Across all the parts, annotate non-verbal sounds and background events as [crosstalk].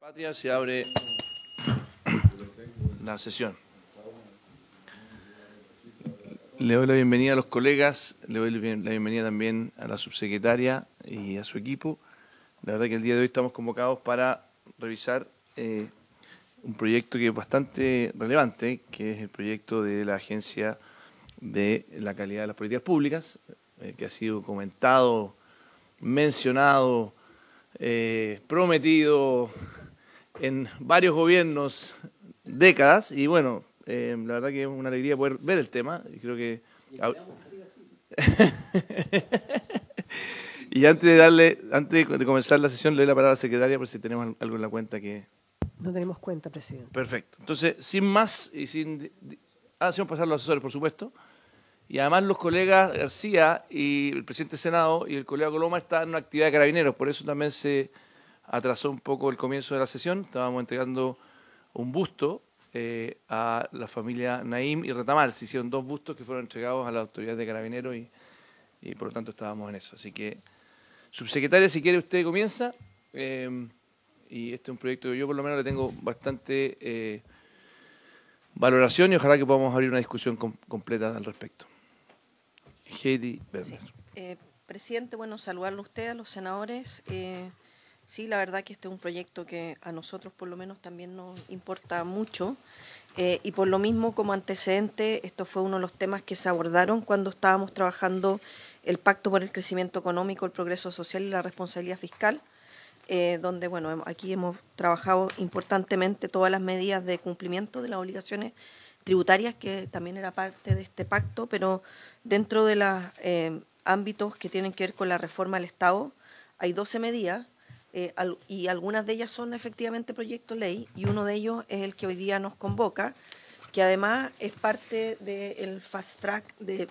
patria se abre la sesión. Le doy la bienvenida a los colegas, le doy la bienvenida también a la subsecretaria y a su equipo. La verdad que el día de hoy estamos convocados para revisar eh, un proyecto que es bastante relevante, que es el proyecto de la Agencia de la Calidad de las Políticas Públicas, eh, que ha sido comentado, mencionado, eh, prometido, en varios gobiernos décadas y bueno, eh, la verdad que es una alegría poder ver el tema. Y creo que... [laughs] y antes de darle, antes de comenzar la sesión, le doy la palabra a la secretaria por si tenemos algo en la cuenta que... No tenemos cuenta, presidente. Perfecto. Entonces, sin más y sin... Ah, hacemos pasar a los asesores, por supuesto. Y además los colegas García y el presidente del Senado y el colega Coloma están en una actividad de carabineros, por eso también se atrasó un poco el comienzo de la sesión. Estábamos entregando un busto eh, a la familia Naim y Retamal. Se hicieron dos bustos que fueron entregados a la autoridad de Carabinero y, por lo tanto estábamos en eso. Así que, subsecretaria, si quiere usted comienza. Eh, y este es un proyecto que yo por lo menos le tengo bastante eh, valoración y ojalá que podamos abrir una discusión completa al respecto. Heidi Berner. presidente, bueno, saludarle a usted, a los senadores. Sí, la verdad que este es un proyecto que a nosotros por lo menos también nos importa mucho eh, y por lo mismo como antecedente, esto fue uno de los temas que se abordaron cuando estábamos trabajando el Pacto por el Crecimiento Económico, el Progreso Social y la Responsabilidad Fiscal, eh, donde bueno, aquí hemos trabajado importantemente todas las medidas de cumplimiento de las obligaciones tributarias, que también era parte de este pacto, pero dentro de los eh, ámbitos que tienen que ver con la reforma del Estado, hay 12 medidas eh, y algunas de ellas son efectivamente proyectos ley, y uno de ellos es el que hoy día nos convoca, que además es parte del fast track de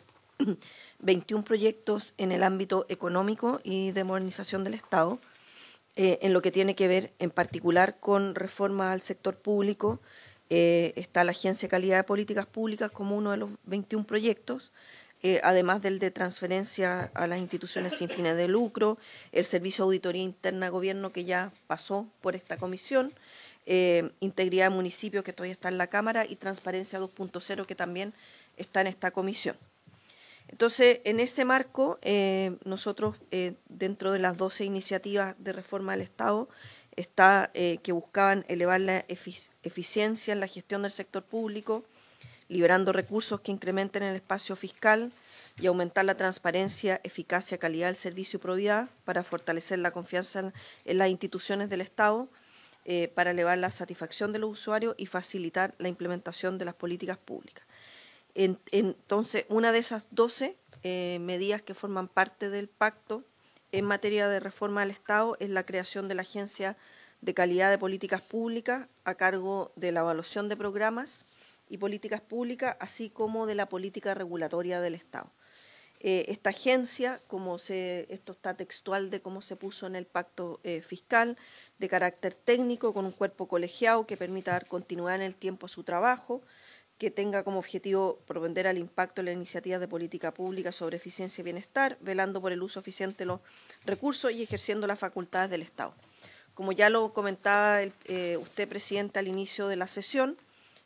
21 [clears throat] proyectos en el ámbito económico y de modernización del Estado, eh, en lo que tiene que ver en particular con reforma al sector público. Eh, está la Agencia de Calidad de Políticas Públicas como uno de los 21 proyectos. Eh, además del de transferencia a las instituciones sin fines de lucro, el Servicio de Auditoría Interna Gobierno que ya pasó por esta comisión, eh, Integridad de que todavía está en la Cámara y Transparencia 2.0 que también está en esta comisión. Entonces, en ese marco, eh, nosotros dentro de las 12 iniciativas de reforma del Estado está que buscaban elevar la eficiencia en la gestión del sector público, liberando recursos que incrementen el espacio fiscal y aumentar la transparencia, eficacia, calidad del servicio y probidad para fortalecer la confianza en las instituciones del Estado, eh, para elevar la satisfacción de los usuarios y facilitar la implementación de las políticas públicas. entonces, una de esas 12 eh, medidas que forman parte del pacto en materia de reforma del Estado es la creación de la Agencia de Calidad de Políticas Públicas a cargo de la evaluación de programas, y políticas públicas, así como de la política regulatoria del Estado. Eh, esta agencia, como se, esto está textual de cómo se puso en el pacto eh, fiscal, de carácter técnico, con un cuerpo colegiado que permita dar continuidad en el tiempo a su trabajo, que tenga como objetivo propender al impacto de las iniciativas de política pública sobre eficiencia y bienestar, velando por el uso eficiente de los recursos y ejerciendo las facultades del Estado. Como ya lo comentaba eh, usted, presidente, al inicio de la sesión,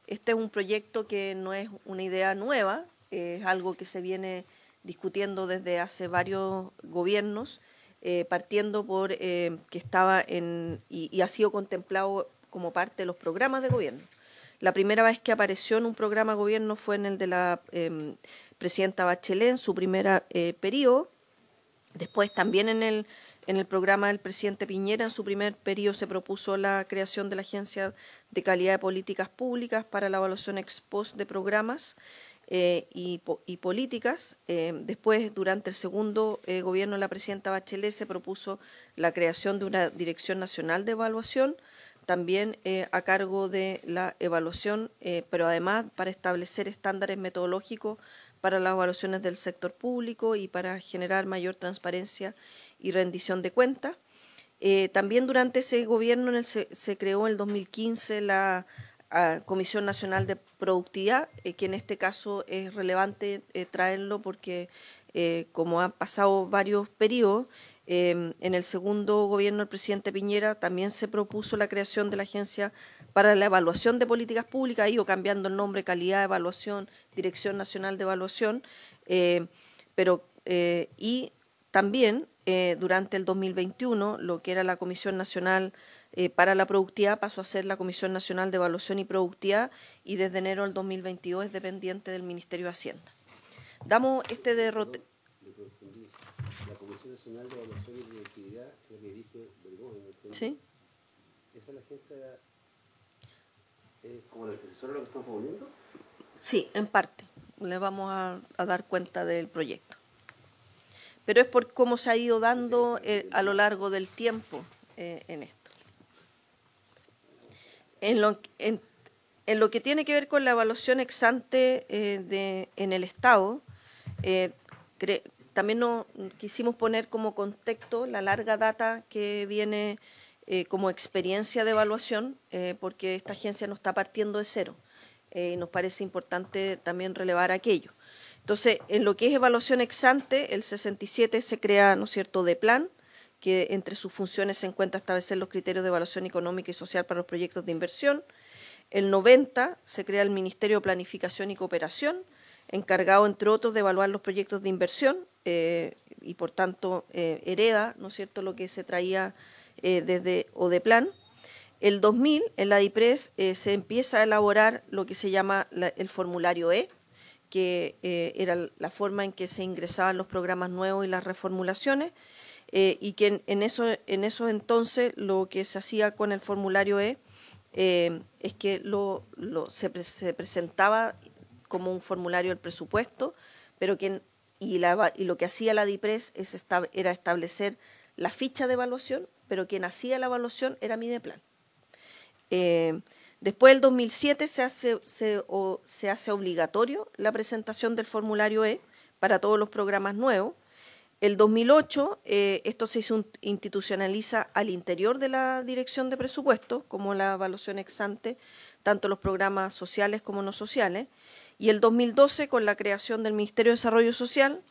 este es un proyecto que no es una idea nueva, es algo que se viene discutiendo desde hace varios gobiernos, eh, partiendo por eh, que estaba en y, ha sido contemplado como parte de los programas de gobierno. La primera vez que apareció en un programa de gobierno fue en el de la em, presidenta Bachelet, en su primer eh, periodo, después también en el en el programa del presidente Piñera, en su primer periodo, se propuso la creación de la Agencia de Calidad de Políticas Públicas para la evaluación ex post de programas eh, y, políticas. Eh, después, durante el segundo eh, gobierno de la presidenta Bachelet, se propuso la creación de una Dirección Nacional de Evaluación, también a cargo de la evaluación, pero además para establecer estándares metodológicos para las evaluaciones del sector público y para generar mayor transparencia y rendición de cuentas. Eh, también durante ese gobierno en el, se, creó en el 2015 la ah, Comisión Nacional de Productividad, eh, que en este caso es relevante eh, traerlo porque como han pasado varios periodos, em, en el segundo gobierno del presidente Piñera también se propuso la creación de la Agencia para la Evaluación de Políticas Públicas, ido cambiando el nombre, calidad, de evaluación, Dirección Nacional de Evaluación, pero, y también eh, durante el 2021 lo que era la Comisión Nacional eh, para la Productividad pasó a ser la Comisión Nacional de Evaluación y Productividad y desde enero del 2022 es dependiente del Ministerio de Hacienda. Damos este derrote. La Comisión Nacional de Evaluación y Productividad, que dirige Sí. ¿Esa es la agencia como la lo que estamos poniendo? Sí, en parte. Le vamos a dar cuenta del proyecto pero es por cómo se ha ido dando eh, a lo largo del tiempo eh, en esto. En lo, que tiene que ver con la evaluación ex ante eh, en el Estado, también quisimos poner como contexto la larga data que viene como experiencia de evaluación, porque esta agencia no está partiendo de cero. y nos parece importante también relevar aquello. Entonces, en lo que es evaluación ex ante, el 67 se crea, ¿no es cierto?, de plan, que entre sus funciones se encuentra establecer los criterios de evaluación económica y social para los proyectos de inversión. El 90 se crea el Ministerio de Planificación y Cooperación, encargado, entre otros, de evaluar los proyectos de inversión eh, y, por tanto, eh, hereda, ¿no es cierto?, lo que se traía eh, desde plan. El 2000, en la DIPRES, eh, se empieza a elaborar lo que se llama el formulario E, que eh, era la forma en que se ingresaban los programas nuevos y las reformulaciones, eh, y que en, esos eso, en eso entonces lo que se hacía con el formulario E eh, es que lo, se, se, presentaba como un formulario el presupuesto, pero que y, y lo que hacía la DIPRES es era establecer la ficha de evaluación, pero quien hacía la evaluación era Mideplan. Eh, Después del 2007 se hace, hace obligatorio la presentación del formulario E para todos los programas nuevos. El 2008 eh, esto se institucionaliza al interior de la Dirección de Presupuestos, como la evaluación ex-ante, tanto los programas sociales como no sociales. Y el 2012 con la creación del Ministerio de Desarrollo Social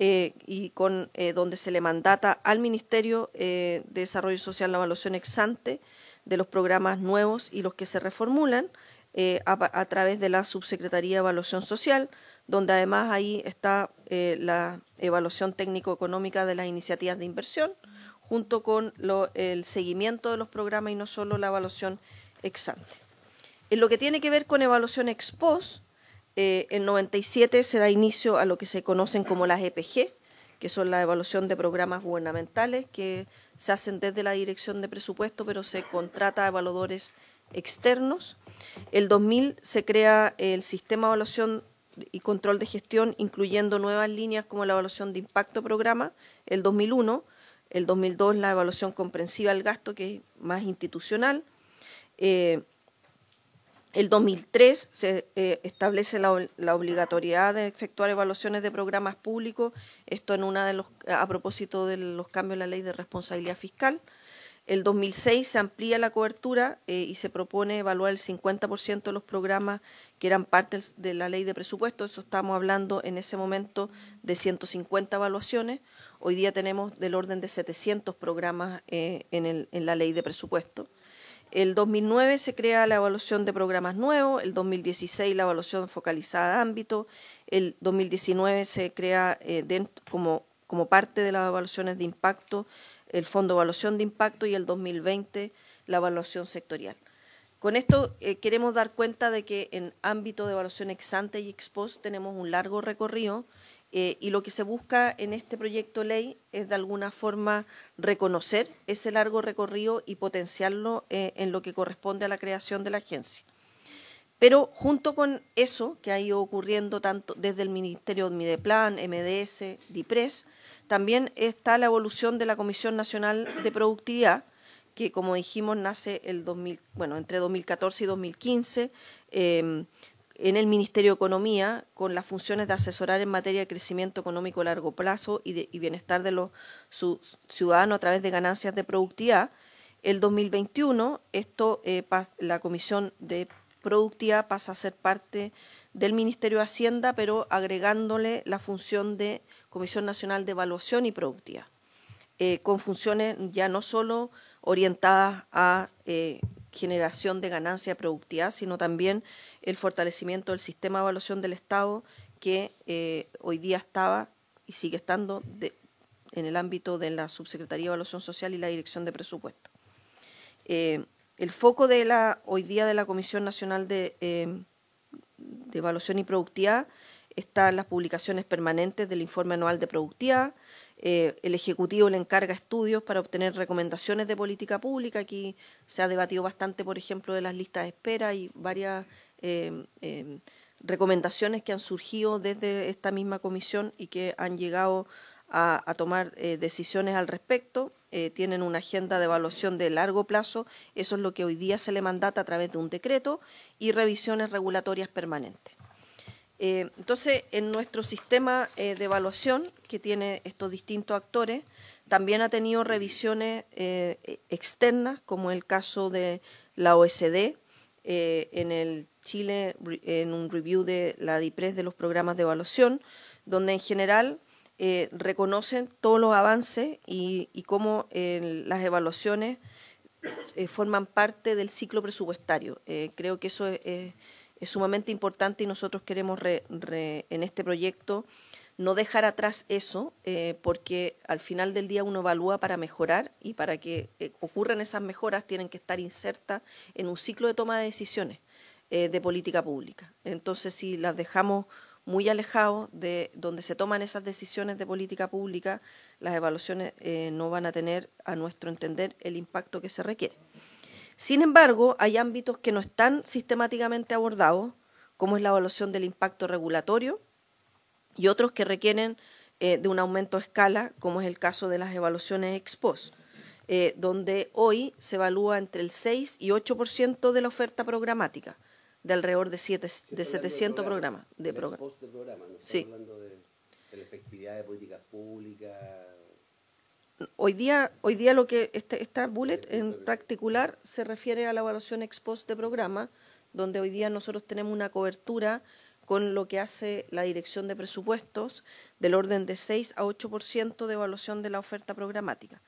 eh, y con eh, donde se le mandata al Ministerio de Desarrollo Social la evaluación ex-ante de los programas nuevos y los que se reformulan eh, a, través de la Subsecretaría de Evaluación Social, donde además ahí está eh, la evaluación técnico-económica de las iniciativas de inversión, junto con el seguimiento de los programas y no solo la evaluación ex ante. En lo que tiene que ver con evaluación ex post, en 97 se da inicio a lo que se conocen como las EPG, que son la evaluación de programas gubernamentales, que se hacen desde la Dirección de Presupuesto, pero se contrata a evaluadores externos. El 2000 se crea el sistema de evaluación y control de gestión, incluyendo nuevas líneas como la evaluación de impacto programa. El 2001, el 2002 la evaluación comprensiva del gasto, que es más institucional. Eh, el 2003 se eh, establece la, obligatoriedad de efectuar evaluaciones de programas públicos, esto en una de los, a propósito de los cambios en la ley de responsabilidad fiscal. El 2006 se amplía la cobertura eh, y se propone evaluar el 50% de los programas que eran parte de la ley de presupuesto. Eso estamos hablando en ese momento de 150 evaluaciones. Hoy día tenemos del orden de 700 programas eh, en, la ley de presupuesto. El 2009 se crea la evaluación de programas nuevos, el 2016 la evaluación focalizada a ámbito, el 2019 se crea eh, como, parte de las evaluaciones de impacto el Fondo de Evaluación de Impacto y el 2020 la evaluación sectorial. Con esto eh, queremos dar cuenta de que en ámbito de evaluación ex ante y ex post tenemos un largo recorrido eh, y lo que se busca en este proyecto de ley es de alguna forma reconocer ese largo recorrido y potenciarlo eh, en lo que corresponde a la creación de la agencia. Pero junto con eso que ha ido ocurriendo tanto desde el Ministerio de Mideplan, MDS, DIPRES, también está la evolución de la Comisión Nacional de Productividad, que como dijimos nace el 2000, bueno, entre 2014 y 2015, en el Ministerio de Economía con las funciones de asesorar en materia de crecimiento económico a largo plazo y, de, bienestar de los ciudadanos a través de ganancias de productividad. El 2021, esto, eh, la Comisión de Productividad pasa a ser parte del Ministerio de Hacienda, pero agregándole la función de Comisión Nacional de Evaluación y Productividad, eh, con funciones ya no solo orientadas a eh, generación de ganancia productividad, sino también el fortalecimiento del sistema de evaluación del Estado que eh, hoy día estaba y sigue estando en el ámbito de la Subsecretaría de Evaluación Social y la Dirección de Presupuesto. Eh, el foco de la hoy día de la Comisión Nacional de, eh, de Evaluación y Productividad en las publicaciones permanentes del informe anual de productividad, eh, el Ejecutivo le encarga estudios para obtener recomendaciones de política pública. Aquí se ha debatido bastante, por ejemplo, de las listas de espera y varias eh, em, recomendaciones que han surgido desde esta misma comisión y que han llegado a, a tomar eh, decisiones al respecto. tienen una agenda de evaluación de largo plazo. Eso es lo que hoy día se le mandata a través de un decreto y revisiones regulatorias permanentes. Eh, entonces, en nuestro sistema eh, de evaluación que tiene estos distintos actores, también ha tenido revisiones eh, e-, externas, como el caso de la OSD, en el Chile, en un review de la DIPRES de los programas de evaluación, donde en general reconocen todos los avances y, y cómo las evaluaciones forman parte del ciclo presupuestario. creo que eso es es sumamente importante y nosotros queremos en este proyecto no dejar atrás eso, eh, porque al final del día uno evalúa para mejorar y para que eh, ocurran esas mejoras tienen que estar insertas en un ciclo de toma de decisiones eh, de política pública. Entonces, si las dejamos muy alejados de donde se toman esas decisiones de política pública, las evaluaciones no van a tener, a nuestro entender, el impacto que se requiere. Sin embargo, hay ámbitos que no están sistemáticamente abordados, como es la evaluación del impacto regulatorio, y otros que requieren eh, de un aumento de escala, como es el caso de las evaluaciones ex post, eh, donde hoy se evalúa entre el 6 y 8% de la oferta programática, de alrededor de, siete, de 700 programas. de sí. hablando de la efectividad de políticas públicas hoy día, hoy día lo que este, esta bullet en particular se refiere a la evaluación ex post de programa, donde hoy día nosotros tenemos una cobertura con lo que hace la Dirección de Presupuestos del orden de 6 a 8% de evaluación de la oferta programática.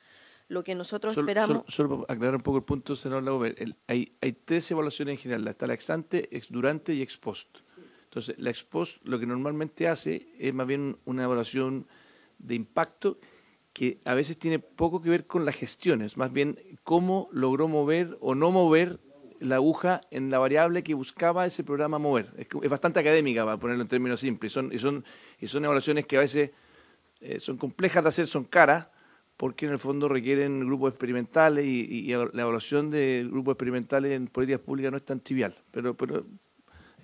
Lo que nosotros esperamos... Solo, para aclarar un poco el punto, señor Lauber, hay, hay tres evaluaciones en general, está la ex ante, ex durante y ex post. Entonces, la ex post lo que normalmente hace es más bien una evaluación de impacto que a veces tiene poco que ver con las gestiones, más bien cómo logró mover o no mover la aguja en la variable que buscaba ese programa mover. Es, bastante académica, para ponerlo en términos simples, y son, evaluaciones que a veces eh, son complejas de hacer, son caras, porque en el fondo requieren grupos experimentales y, la evaluación de grupos experimentales en políticas públicas no es tan trivial, pero, pero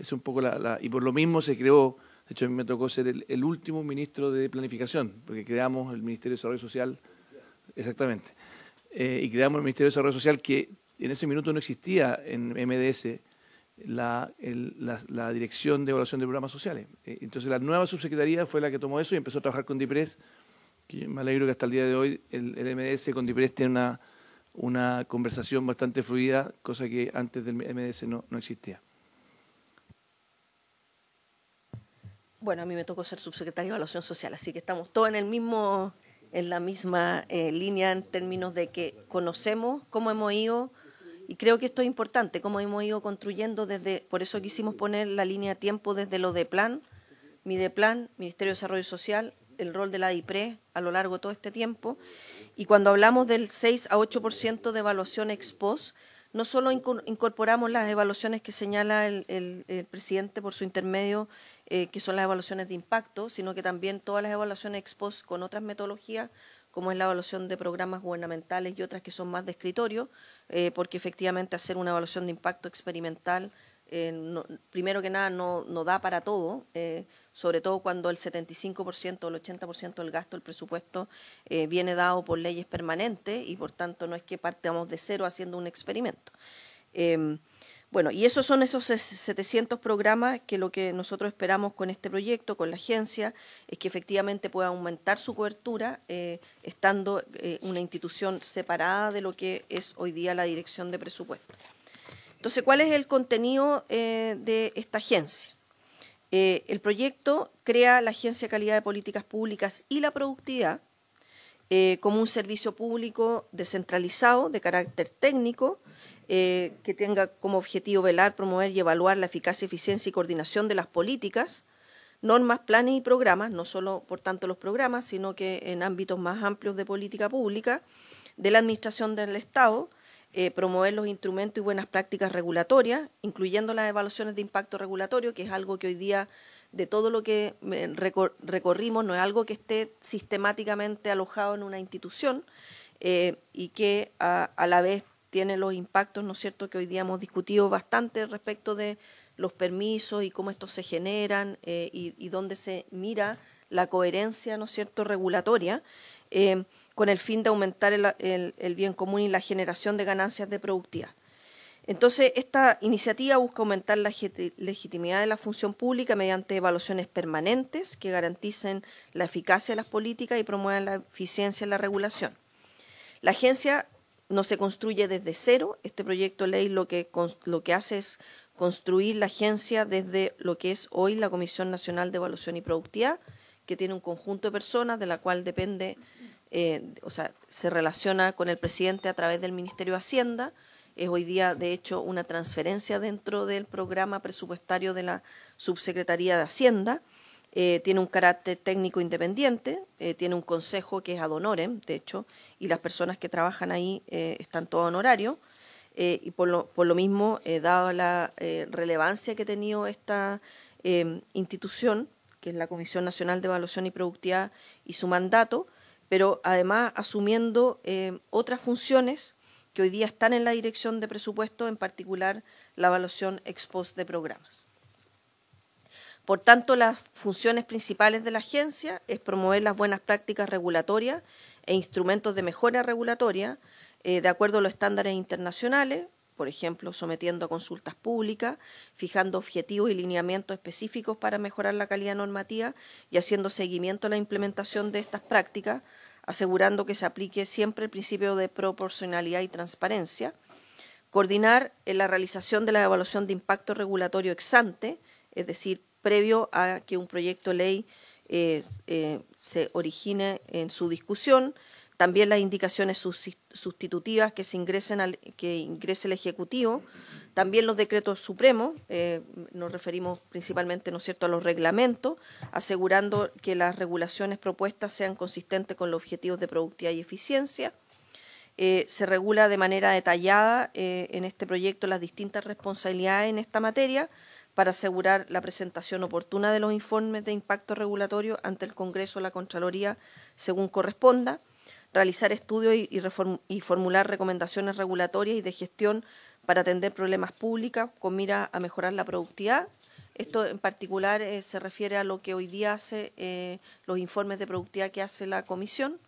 es un poco la... Y por lo mismo se creó de hecho, a mí me tocó ser el, último ministro de Planificación, porque creamos el Ministerio de Desarrollo Social, exactamente, eh, y creamos el Ministerio de Desarrollo Social que en ese minuto no existía en MDS la, Dirección de Evaluación de Programas Sociales. Eh, entonces la nueva subsecretaría fue la que tomó eso y empezó a trabajar con DIPRES, que me alegro que hasta el día de hoy el, el MDS con DIPRES tiene una, conversación bastante fluida, cosa que antes del MDS no existía. Bueno, a mí me tocó ser subsecretario de Evaluación Social, así que estamos todos en el mismo en la misma eh, línea en términos de que conocemos cómo hemos ido, y creo que esto es importante, cómo hemos ido construyendo desde, por eso quisimos poner la línea de tiempo desde lo de plan, mi de plan, Ministerio de Desarrollo Social, el rol de la DIPRE a lo largo de todo este tiempo, y cuando hablamos del 6 a 8% de evaluación ex post, no solo incorporamos las evaluaciones que señala el presidente por su intermedio eh, que son las evaluaciones de impacto, sino que también todas las evaluaciones ex post con otras metodologías, como es la evaluación de programas gubernamentales y otras que son más de escritorio, eh, porque efectivamente hacer una evaluación de impacto experimental, eh, primero que nada, no, no da para todo, sobre todo cuando el 75% o el 80% del gasto del presupuesto viene dado por leyes permanentes y por tanto no es que partamos de cero haciendo un experimento. Em, bueno, y esos son esos 700 programas que lo que nosotros esperamos con este proyecto, con la agencia, es que efectivamente pueda aumentar su cobertura, eh, estando eh, una institución separada de lo que es hoy día la Dirección de Presupuesto. Entonces, ¿cuál es el contenido eh, de esta agencia? el proyecto crea la Agencia de Calidad de Políticas Públicas y la Productividad como un servicio público descentralizado de carácter técnico, eh, que tenga como objetivo velar, promover y evaluar la eficacia, eficiencia y coordinación de las políticas, normas, planes y programas, no solo por tanto los programas, sino que en ámbitos más amplios de política pública, de la administración del Estado, eh, promover los instrumentos y buenas prácticas regulatorias, incluyendo las evaluaciones de impacto regulatorio, que es algo que hoy día de todo lo que eh, recorrimos no es algo que esté sistemáticamente alojado en una institución y que a la vez tiene los impactos, ¿no es cierto?, que hoy día hemos discutido bastante respecto de los permisos y cómo estos se generan eh, y, dónde se mira la coherencia, ¿no es cierto?, regulatoria, eh, con el fin de aumentar el, bien común y la generación de ganancias de productividad. Entonces, esta iniciativa busca aumentar la legitimidad de la función pública mediante evaluaciones permanentes que garanticen la eficacia de las políticas y promuevan la eficiencia en la regulación. La agencia no se construye desde cero. Este proyecto de ley lo que, lo que hace es construir la agencia desde lo que es hoy la Comisión Nacional de Evaluación y Productividad, que tiene un conjunto de personas de la cual depende, eh, o sea, se relaciona con el presidente a través del Ministerio de Hacienda. Es hoy día, de hecho, una transferencia dentro del programa presupuestario de la Subsecretaría de Hacienda eh, tiene un carácter técnico independiente, eh, tiene un consejo que es ad honorem, de hecho, y las personas que trabajan ahí eh, están todo honorario. y por lo, por lo mismo, dada la relevancia que ha tenido esta em, institución, que es la Comisión Nacional de Evaluación y Productividad, y su mandato, pero además asumiendo em, otras funciones que hoy día están en la dirección de presupuesto, en particular la evaluación ex post de programas. Por tanto, las funciones principales de la agencia es promover las buenas prácticas regulatorias e instrumentos de mejora regulatoria eh, de acuerdo a los estándares internacionales, por ejemplo, sometiendo a consultas públicas, fijando objetivos y lineamientos específicos para mejorar la calidad normativa y haciendo seguimiento a la implementación de estas prácticas, asegurando que se aplique siempre el principio de proporcionalidad y transparencia, coordinar en la realización de la evaluación de impacto regulatorio ex ante, es decir, previo a que un proyecto de ley eh, eh, se origine en su discusión. También las indicaciones sustitutivas que, ingresen al, que ingrese el Ejecutivo. También los decretos supremos, eh, nos referimos principalmente ¿no es cierto? a los reglamentos, asegurando que las regulaciones propuestas sean consistentes con los objetivos de productividad y eficiencia. se regula de manera detallada en este proyecto las distintas responsabilidades en esta materia, para asegurar la presentación oportuna de los informes de impacto regulatorio ante el Congreso o la Contraloría según corresponda, realizar estudios y, formular recomendaciones regulatorias y de gestión para atender problemas públicos con mira a mejorar la productividad. Esto en particular eh, se refiere a lo que hoy día hace eh, los informes de productividad que hace la Comisión,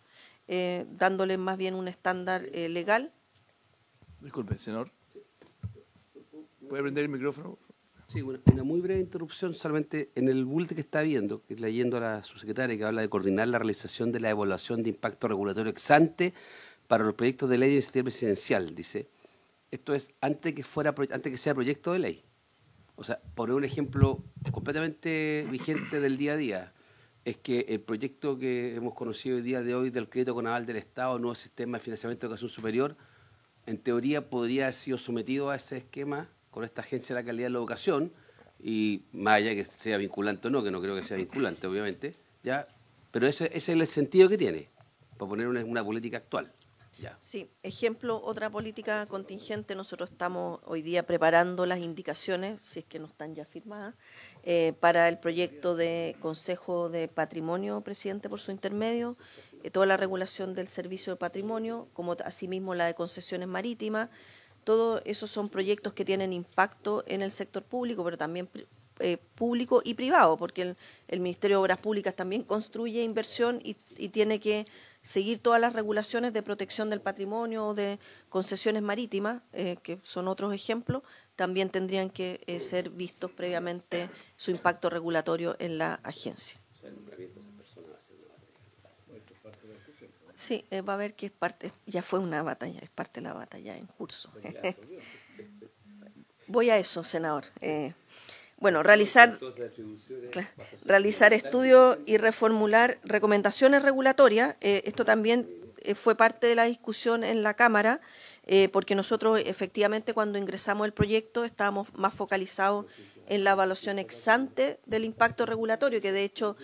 eh, dándole más bien un estándar eh, legal. Disculpe, señor. ¿Puede prender el micrófono? Sí, una, muy breve interrupción, solamente en el bullet que está viendo, leyendo a la subsecretaria que habla de coordinar la realización de la evaluación de impacto regulatorio exante para los proyectos de ley de iniciativa presidencial, dice. Esto es antes que fuera antes que sea proyecto de ley. O sea, poner un ejemplo completamente vigente del día a día, es que el proyecto que hemos conocido el día de hoy del crédito con aval del Estado, nuevo sistema de financiamiento de educación superior, en teoría podría haber sido sometido a ese esquema con esta agencia de la calidad de la educación, y más allá que sea vinculante o no, que no creo que sea vinculante, obviamente, ya, pero ese, es el sentido que tiene, para poner una, una política actual. Ya. Sí, ejemplo, otra política contingente, nosotros estamos hoy día preparando las indicaciones, si es que no están ya firmadas, eh, para el proyecto de Consejo de Patrimonio, presidente, por su intermedio, eh, toda la regulación del servicio de patrimonio, como asimismo la de concesiones marítimas, todos esos son proyectos que tienen impacto en el sector público, pero también eh, público y privado, porque el, Ministerio de Obras Públicas también construye inversión y, tiene que seguir todas las regulaciones de protección del patrimonio o de concesiones marítimas, eh, que son otros ejemplos, también tendrían que eh, ser vistos previamente su impacto regulatorio en la agencia. Sí, eh, va a ver que es parte, ya fue una batalla, es parte de la batalla en curso. [laughs] Voy a eso, senador. Eh, bueno, realizar, realizar estudios y reformular recomendaciones regulatorias. Eh, esto también fue parte de la discusión en la Cámara, porque nosotros efectivamente cuando ingresamos el proyecto estábamos más focalizados en la evaluación ex ante del impacto regulatorio, que de hecho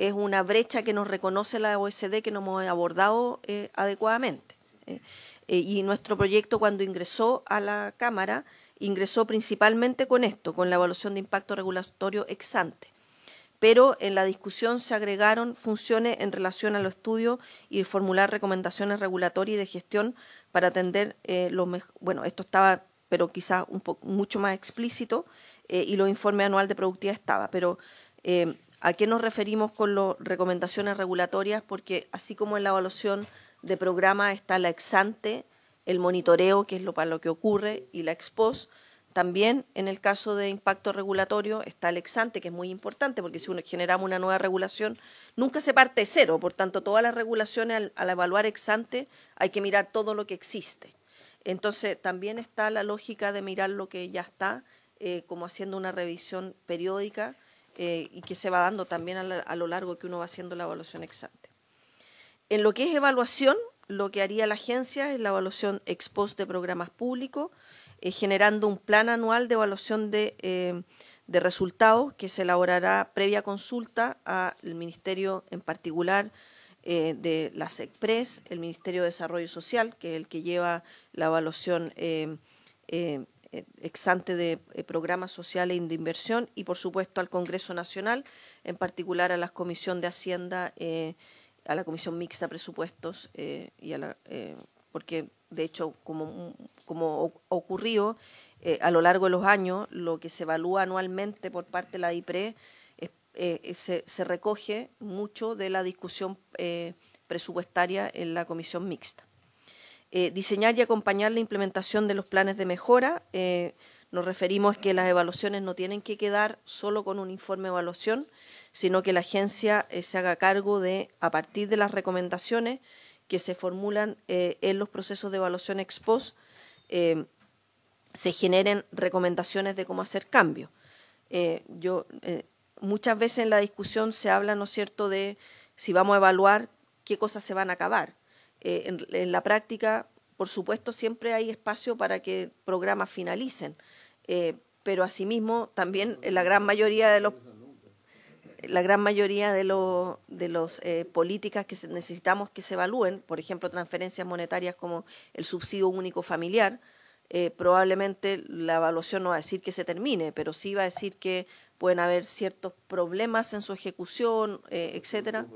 es una brecha que nos reconoce la OSD que no hemos abordado eh, adecuadamente. Eh, eh, y nuestro proyecto cuando ingresó a la Cámara ingresó principalmente con esto, con la evaluación de impacto regulatorio ex ante. Pero en la discusión se agregaron funciones en relación a los estudios y formular recomendaciones regulatorias y de gestión para atender los... Bueno, esto estaba, pero quizás un poco mucho más explícito, y los informes anual de productividad estaba, pero ¿A qué nos referimos con las recomendaciones regulatorias? Porque así como en la evaluación de programa está la ex-ante, el monitoreo, que es lo para lo que ocurre, y la ex post, también en el caso de impacto regulatorio está el exante, que es muy importante, porque si generamos una nueva regulación, nunca se parte cero. Por tanto, todas las regulaciones al, evaluar evaluar exante hay que mirar todo lo que existe. Entonces, también está la lógica de mirar lo que ya está, eh, como haciendo una revisión periódica eh, y que se va dando también a, lo largo que uno va haciendo la evaluación ex-ante. En lo que es evaluación, lo que haría la agencia es la evaluación ex post de programas públicos, eh, generando un plan anual de evaluación eh, de, resultados que se elaborará previa consulta al Ministerio en particular, de la SECPRES, el Ministerio de Desarrollo Social, que es el que lleva la evaluación eh, eh, exante de eh, programas sociales de inversión y, por supuesto, al Congreso Nacional, en particular a la Comisión de Hacienda, eh, a la Comisión Mixta Presupuestos, y a la, porque, de hecho, como, como ocurrió a lo largo de los años, lo que se evalúa anualmente por parte de la IPRE se, recoge mucho de la discusión presupuestaria en la Comisión Mixta. Eh, diseñar y acompañar la implementación de los planes de mejora. Eh, nos referimos que las evaluaciones no tienen que quedar solo con un informe de evaluación, sino que la agencia eh, se haga cargo de, a partir de las recomendaciones que se formulan en los procesos de evaluación ex post, se generen recomendaciones de cómo hacer cambios. yo, muchas veces en la discusión se habla, ¿no es cierto?, de si vamos a evaluar qué cosas se van a acabar eh, en, la práctica, por supuesto, siempre hay espacio para que programas finalicen, eh, pero asimismo también eh, la gran mayoría de los la gran mayoría de, los de las políticas que necesitamos que se evalúen, por ejemplo, transferencias monetarias como el subsidio único familiar, probablemente la evaluación no va a decir que se termine, pero sí va a decir que pueden haber ciertos problemas en su ejecución, etcétera.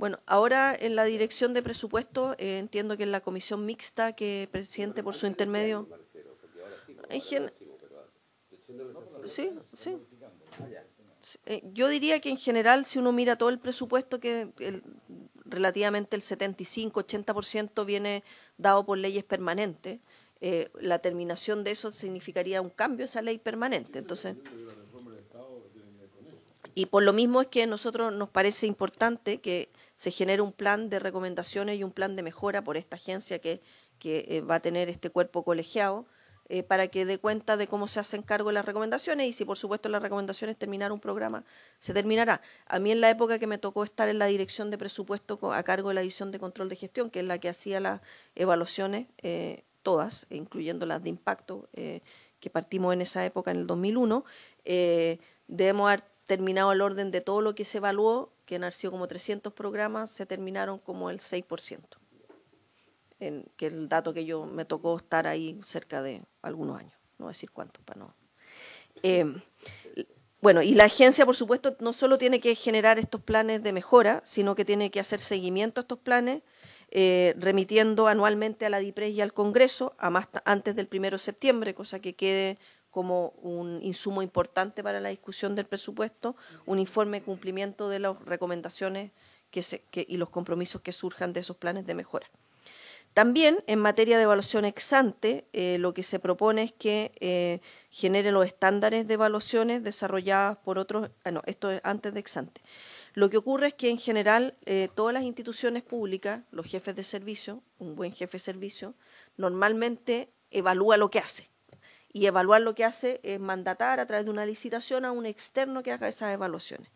Bueno, ahora en la dirección de presupuesto, eh, entiendo que en la comisión mixta que presidente por su intermedio. sí, sí. Ah, eh, yo diría que en general, si uno mira todo el presupuesto, que relativamente el 75-80% viene dado por leyes permanentes, eh, la terminación de eso significaría un cambio esa ley permanente. Entonces. Y por lo mismo es que a nosotros nos parece importante que se genera un plan de recomendaciones y un plan de mejora por esta agencia que, eh, va a tener este cuerpo colegiado. Eh, para que dé cuenta de cómo se hacen cargo de las recomendaciones y si por supuesto las recomendaciones terminar un programa, se terminará. A mí en la época que me tocó estar en la dirección de presupuesto a cargo de la división de control de gestión, que es la que hacía las evaluaciones eh, todas, incluyendo las de impacto, que partimos en esa época, en el 2001, debemos haber terminado el orden de todo lo que se evaluó que han sido como 300 programas, se terminaron como el 6%, que es el dato que yo me tocó estar ahí cerca de algunos años, no decir cuántos para no. Em, bueno, y la agencia, por supuesto, no solo tiene que generar estos planes de mejora, sino que tiene que hacer seguimiento a estos planes, eh, remitiendo anualmente a la DIPRES y al Congreso, a más antes del primero de septiembre, cosa que quede como un insumo importante para la discusión del presupuesto, un informe de cumplimiento de las recomendaciones y los compromisos que surjan de esos planes de mejora. También en materia de evaluación ex ante, eh, lo que se propone es que eh, genere los estándares de evaluaciones desarrolladas por otros, Bueno, ah, esto es antes de ex ante. Lo que ocurre es que en general eh, todas las instituciones públicas, los jefes de servicio, un buen jefe de servicio, normalmente evalúa lo que hace y evaluar lo que hace es mandatar a través de una licitación a un externo que haga esas evaluaciones.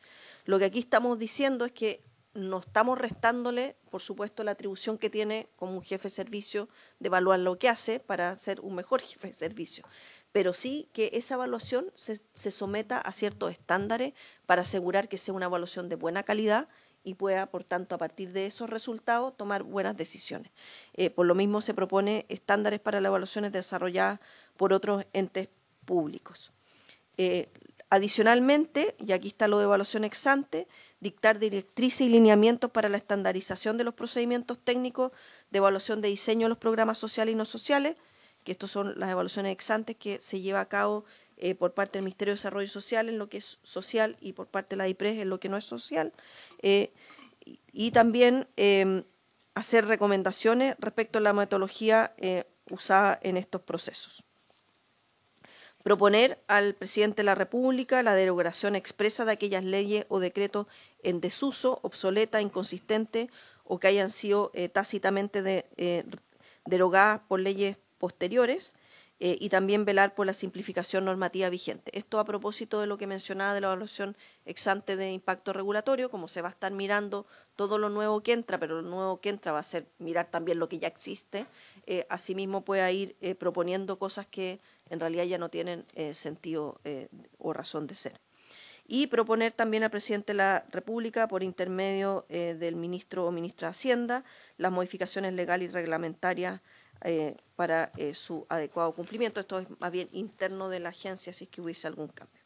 Lo que aquí estamos diciendo es que no estamos restándole, por supuesto, la atribución que tiene como un jefe de servicio de evaluar lo que hace para ser un mejor [laughs] jefe de servicio, pero sí que esa evaluación se, someta a ciertos estándares para asegurar que sea una evaluación de buena calidad y pueda, por tanto, a partir de esos resultados tomar buenas decisiones. Eh, por lo mismo se propone estándares para las evaluaciones desarrolladas por otros entes públicos. Eh, adicionalmente, y aquí está lo de evaluación ex ante, dictar directrices y lineamientos para la estandarización de los procedimientos técnicos de evaluación de diseño de los programas sociales y no sociales, que estas son las evaluaciones ex que se lleva a cabo eh, por parte del Ministerio de Desarrollo Social en lo que es social y por parte de la IPRES en lo que no es social. Eh, y también em, hacer recomendaciones respecto a la metodología usada en estos procesos proponer al presidente de la República la derogación expresa de aquellas leyes o decretos en desuso, obsoleta, inconsistente o que hayan sido eh, tácitamente eh, derogadas por leyes posteriores eh, y también velar por la simplificación normativa vigente. Esto a propósito de lo que mencionaba de la evaluación ante de impacto regulatorio, como se va a estar mirando todo lo nuevo que entra, pero lo nuevo que entra va a ser mirar también lo que ya existe, asimismo pueda ir proponiendo cosas que en realidad ya no tienen eh, sentido eh, o razón de ser. Y proponer también al presidente de la República, por intermedio eh, del ministro o ministra de Hacienda, las modificaciones legales y reglamentarias para su adecuado cumplimiento. Esto es más bien interno de la agencia, si es que hubiese algún cambio.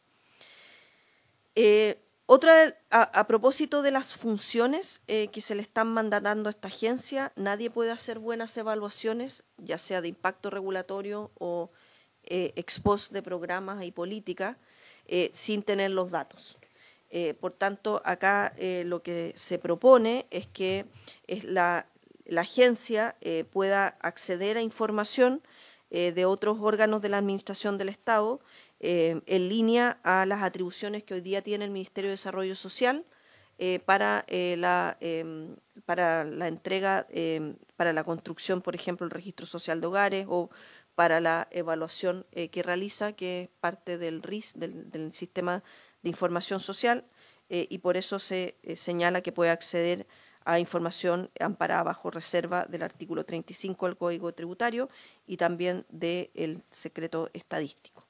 Otra, a, propósito de las funciones que se le están mandatando a esta agencia, nadie puede hacer buenas evaluaciones, ya sea de impacto regulatorio o eh, expos de programas y políticas eh, sin tener los datos. Eh, por tanto, acá lo que se propone es que la, agencia pueda acceder a información de otros órganos de la Administración del Estado en línea a las atribuciones que hoy día tiene el Ministerio de Desarrollo Social para, la, em, para la entrega, em, para la construcción, por ejemplo, el registro social de hogares o para la evaluación eh, que realiza, que es parte del RIS, del, Sistema de Información Social, eh, y por eso se eh, señala que puede acceder a información amparada bajo reserva del artículo 35 del Código Tributario y también del secreto estadístico.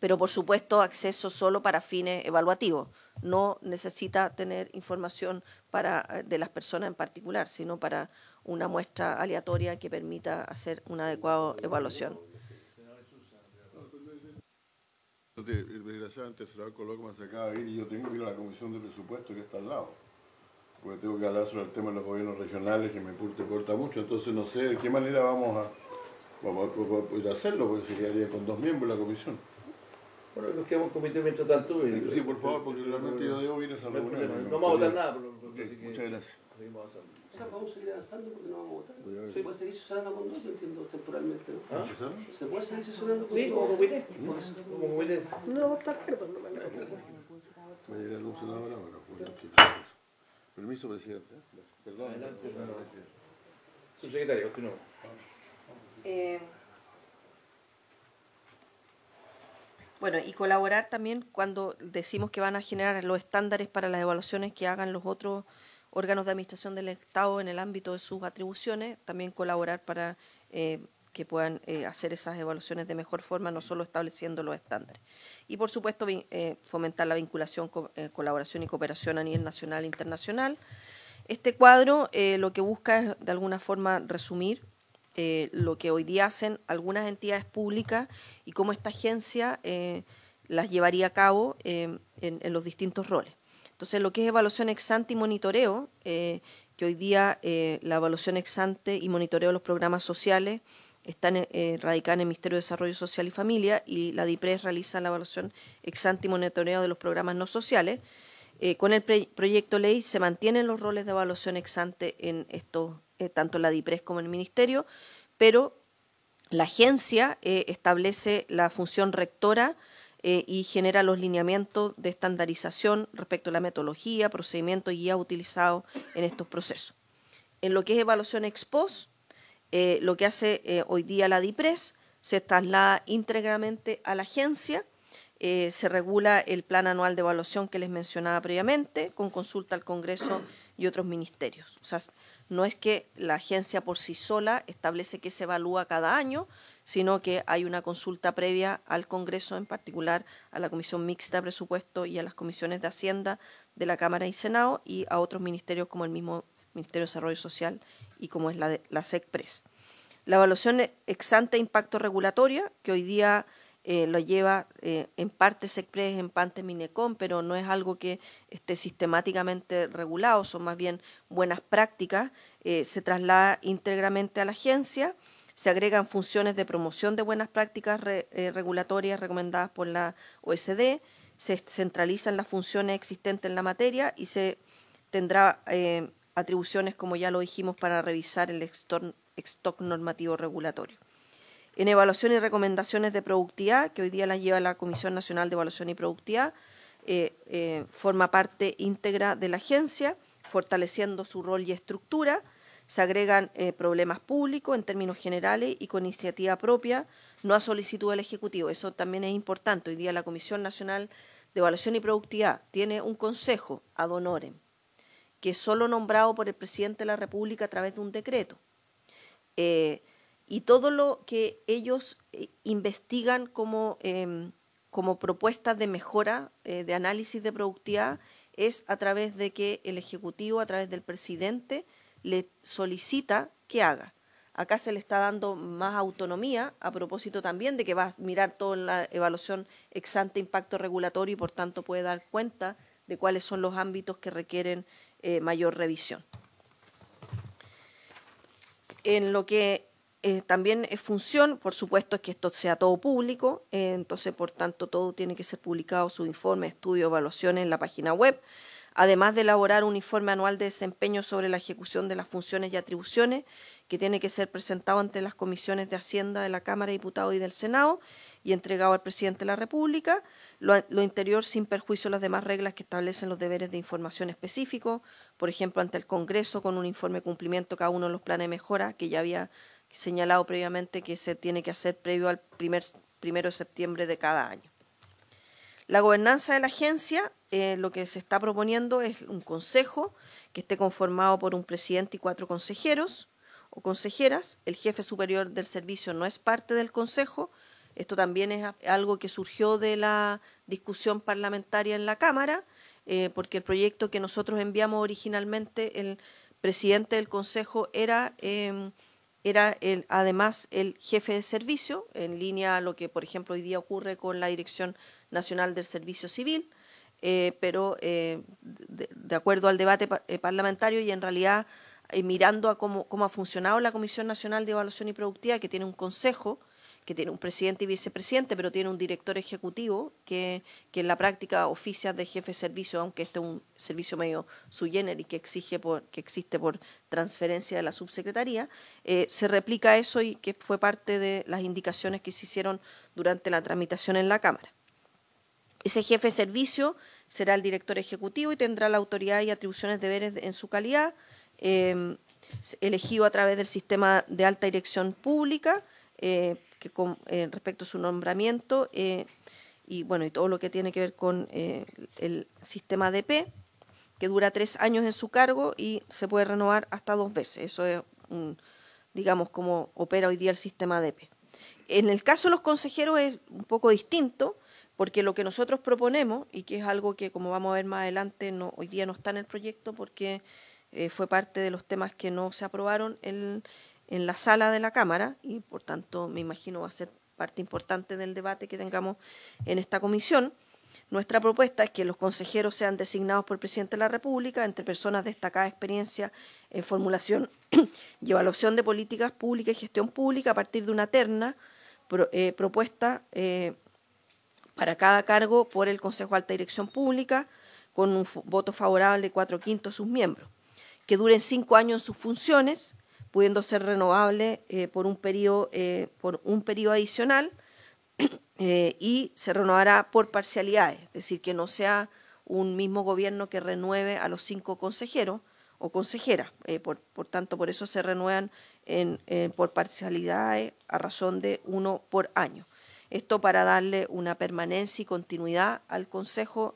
Pero, por supuesto, acceso solo para fines evaluativos. No necesita tener información para, de las personas en particular, sino para una muestra aleatoria que permita hacer una adecuada evaluación. Desgraciadamente el senador Coloco se acá a ir y yo tengo que ir a la Comisión de Presupuesto que está al lado, porque tengo que hablar sobre el tema de los gobiernos regionales que me importa mucho, entonces no sé de qué manera vamos a, vamos a, hacerlo, porque se quedaría con dos miembros de la Comisión. Bueno, nos quedamos comité mientras tanto. Y, sí, por favor, porque realmente yo debo ir a esa reunión. No vamos a votar nada. Por lo, que, muchas gracias sea, vamos a seguir avanzando porque no vamos a votar. Se puede seguir sesionando con dos, yo entiendo temporalmente, ¿Ah? Se puede seguir sesionando con dos. Sí, como comité. Como No, está acuerdo, no me Va a llegar un senador ahora, Permiso, presidente. Perdón. Adelante, Subsecretario, continuamos. Eh, Bueno, y colaborar también cuando decimos que van a generar los estándares para las evaluaciones que hagan los otros órganos de administración del Estado en el ámbito de sus atribuciones, también colaborar para eh, que puedan eh, hacer esas evaluaciones de mejor forma, no solo estableciendo los estándares. Y, por supuesto, eh, fomentar la vinculación, colaboración y cooperación a nivel nacional e internacional. Este cuadro lo que busca es, de alguna forma, resumir lo que hoy día hacen algunas entidades públicas y cómo esta agencia las llevaría a cabo en los distintos roles. Entonces, lo que es evaluación ex ante y monitoreo, eh, que hoy día eh, la evaluación ex ante y monitoreo de los programas sociales están eh, radicadas en el Ministerio de Desarrollo Social y Familia y la DIPRES realiza la evaluación ex ante y monitoreo de los programas no sociales. con el proyecto ley se mantienen los roles de evaluación ex ante en estos, tanto la DIPRES como en el Ministerio, pero la agencia establece la función rectora eh, y genera los lineamientos de estandarización respecto a la metodología, procedimiento y guía utilizados en estos procesos. En lo que es evaluación ex post, eh, lo que hace eh, hoy día la DIPRES se traslada íntegramente a la agencia, se regula el plan anual de evaluación que les mencionaba previamente, con consulta al Congreso y otros ministerios. O sea, no es que la agencia por sí sola establece que se evalúa cada año, sino que hay una consulta previa al Congreso, en particular a la Comisión Mixta de Presupuesto y a las comisiones de Hacienda de la Cámara y Senado y a otros ministerios como el mismo Ministerio de Desarrollo Social y como es la, de, SECPRES. La evaluación ex ante impacto regulatoria, que hoy día eh, lo lleva eh, en parte SECPRES, en parte Minecom, pero no es algo que esté sistemáticamente regulado, son más bien buenas prácticas, eh, se traslada íntegramente a la agencia se agregan funciones de promoción de buenas prácticas eh, regulatorias recomendadas por la OSD, e se centralizan las funciones existentes en la materia y se tendrá eh, atribuciones, como ya lo dijimos, para revisar el stock normativo regulatorio. En evaluación y recomendaciones de productividad, que hoy día la lleva la Comisión Nacional de Evaluación y Productividad, eh, forma parte íntegra de la agencia, fortaleciendo su rol y estructura. Se agregan eh, problemas públicos en términos generales y con iniciativa propia, no a solicitud del Ejecutivo. Eso también es importante. Hoy día la Comisión Nacional de Evaluación y Productividad tiene un consejo ad honorem, que es solo nombrado por el presidente de la República a través de un decreto. Eh, y todo lo que ellos eh, investigan como, em, como propuestas de mejora, de análisis de productividad, es a través de que el Ejecutivo, a través del presidente, le solicita que haga. Acá se le está dando más autonomía a propósito también de que va a mirar toda la evaluación ex ante impacto regulatorio y por tanto puede dar cuenta de cuáles son los ámbitos que requieren eh, mayor revisión. En lo que eh, también es función, por supuesto, es que esto sea todo público, eh, entonces por tanto todo tiene que ser publicado, su informe, estudio, evaluación en la página web además de elaborar un informe anual de desempeño sobre la ejecución de las funciones y atribuciones, que tiene que ser presentado ante las comisiones de Hacienda de la Cámara de Diputados y del Senado y entregado al presidente de la República, lo, interior sin perjuicio de las demás reglas que establecen los deberes de información específico, por ejemplo, ante el Congreso con un informe de cumplimiento cada uno de los planes de mejora que ya había señalado previamente que se tiene que hacer previo al primero de septiembre de cada año. La gobernanza de la agencia, eh, lo que se está proponiendo es un consejo que esté conformado por un presidente y cuatro consejeros o consejeras. El jefe superior del servicio no es parte del consejo. Esto también es algo que surgió de la discusión parlamentaria en la Cámara, eh, porque el proyecto que nosotros enviamos originalmente, el presidente del consejo era, em, era además el jefe de servicio, en línea a lo que, por ejemplo, hoy día ocurre con la dirección Nacional del Servicio Civil, eh, pero eh, de, acuerdo al debate eh, parlamentario y en realidad mirando a cómo, ha funcionado la Comisión Nacional de Evaluación y Productividad, que tiene un consejo, que tiene un presidente y vicepresidente, pero tiene un director ejecutivo que, en la práctica oficia de jefe de servicio, aunque este es un servicio medio sui y que, exige existe por transferencia de la subsecretaría, se replica eso y que fue parte de las indicaciones que se hicieron durante la tramitación en la Cámara. Ese jefe de servicio será el director ejecutivo y tendrá la autoridad y atribuciones deberes en su calidad, em, elegido a través del sistema de alta dirección pública, eh, eh, respecto a su nombramiento eh, y bueno y todo lo que tiene que ver con el sistema DP, que dura tres años en su cargo y se puede renovar hasta dos veces. Eso es, digamos, como opera hoy día el sistema DP. En el caso de los consejeros es un poco distinto porque lo que nosotros proponemos, y que es algo que como vamos a ver más adelante, hoy día no está en el proyecto porque eh, fue parte de los temas que no se aprobaron en, la sala de la Cámara y por tanto me imagino va a ser parte importante del debate que tengamos en esta comisión. Nuestra propuesta es que los consejeros sean designados por el presidente de la República entre personas de destacada experiencia en formulación [coughs] y evaluación de políticas públicas y gestión pública a partir de una terna eh, propuesta. Eh, para cada cargo por el Consejo de Alta Dirección Pública, con un voto favorable de cuatro quintos de sus miembros, que duren cinco años sus funciones, pudiendo ser renovable eh, por, un periodo, eh, por un adicional [clears throat] eh, y se renovará por parcialidades, es decir, que no sea un mismo gobierno que renueve a los cinco consejeros o consejeras. Por, por, tanto, por eso se renuevan en, por parcialidades a razón de uno por año. Esto para darle una permanencia y continuidad al Consejo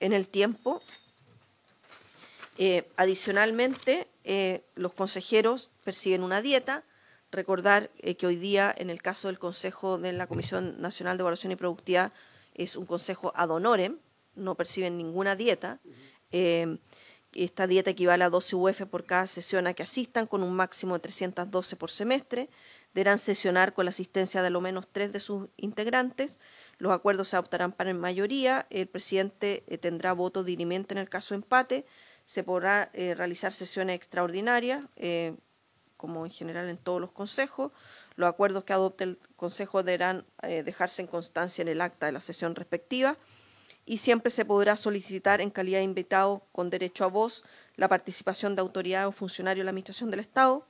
en el tiempo. Eh, adicionalmente, eh, los consejeros persiguen una dieta. Recordar eh, que hoy día, en el caso del Consejo de la Comisión Nacional de Evaluación y Productividad, es un consejo ad honorem, no perciben ninguna dieta. esta dieta equivale a 12 UF por cada sesión a que asistan, con un máximo de 312 por semestre deberán sesionar con la asistencia de lo menos tres de sus integrantes. Los acuerdos se adoptarán para mayoría. El presidente eh, tendrá voto dirimente en el caso de empate. Se podrá eh, realizar sesiones extraordinarias, eh, como en general en todos los consejos. Los acuerdos que adopte el consejo deberán dejarse en constancia en el acta de la sesión respectiva. Y siempre se podrá solicitar en calidad de invitado con derecho a voz la participación de autoridades o funcionarios de la Administración del Estado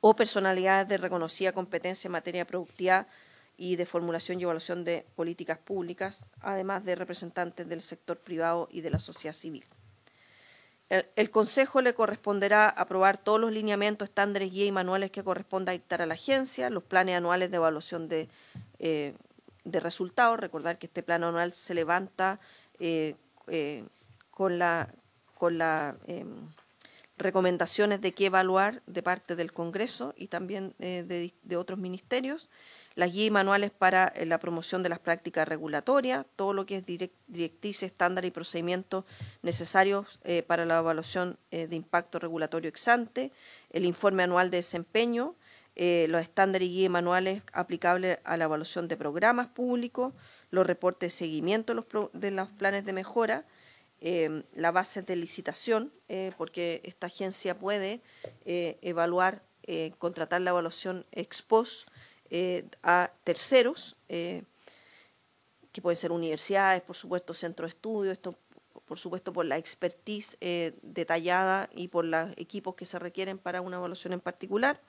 o personalidades de reconocida competencia en materia de productividad y de formulación y evaluación de políticas públicas, además de representantes del sector privado y de la sociedad civil. El, Consejo le corresponderá aprobar todos los lineamientos, estándares, guía y manuales que corresponda dictar a la agencia, los planes anuales de evaluación de, eh, resultados. Recordar que este plan anual se levanta eh, eh, con la, con la em, recomendaciones de qué evaluar de parte del Congreso y también eh, de, otros ministerios, las guías y manuales para eh, la promoción de las prácticas regulatorias, todo lo que es directrices, estándares y procedimientos necesarios eh, para la evaluación de impacto regulatorio exante, el informe anual de desempeño, los estándares y guías y manuales aplicables a la evaluación de programas públicos, los reportes de seguimiento los, de los planes de mejora, Em, la base de licitación, eh, porque esta agencia puede eh, evaluar, eh, contratar la evaluación ex post a terceros, que pueden ser universidades, por supuesto, centros de estudio, esto por supuesto por la expertise detallada y por los equipos que se requieren para una evaluación en particular.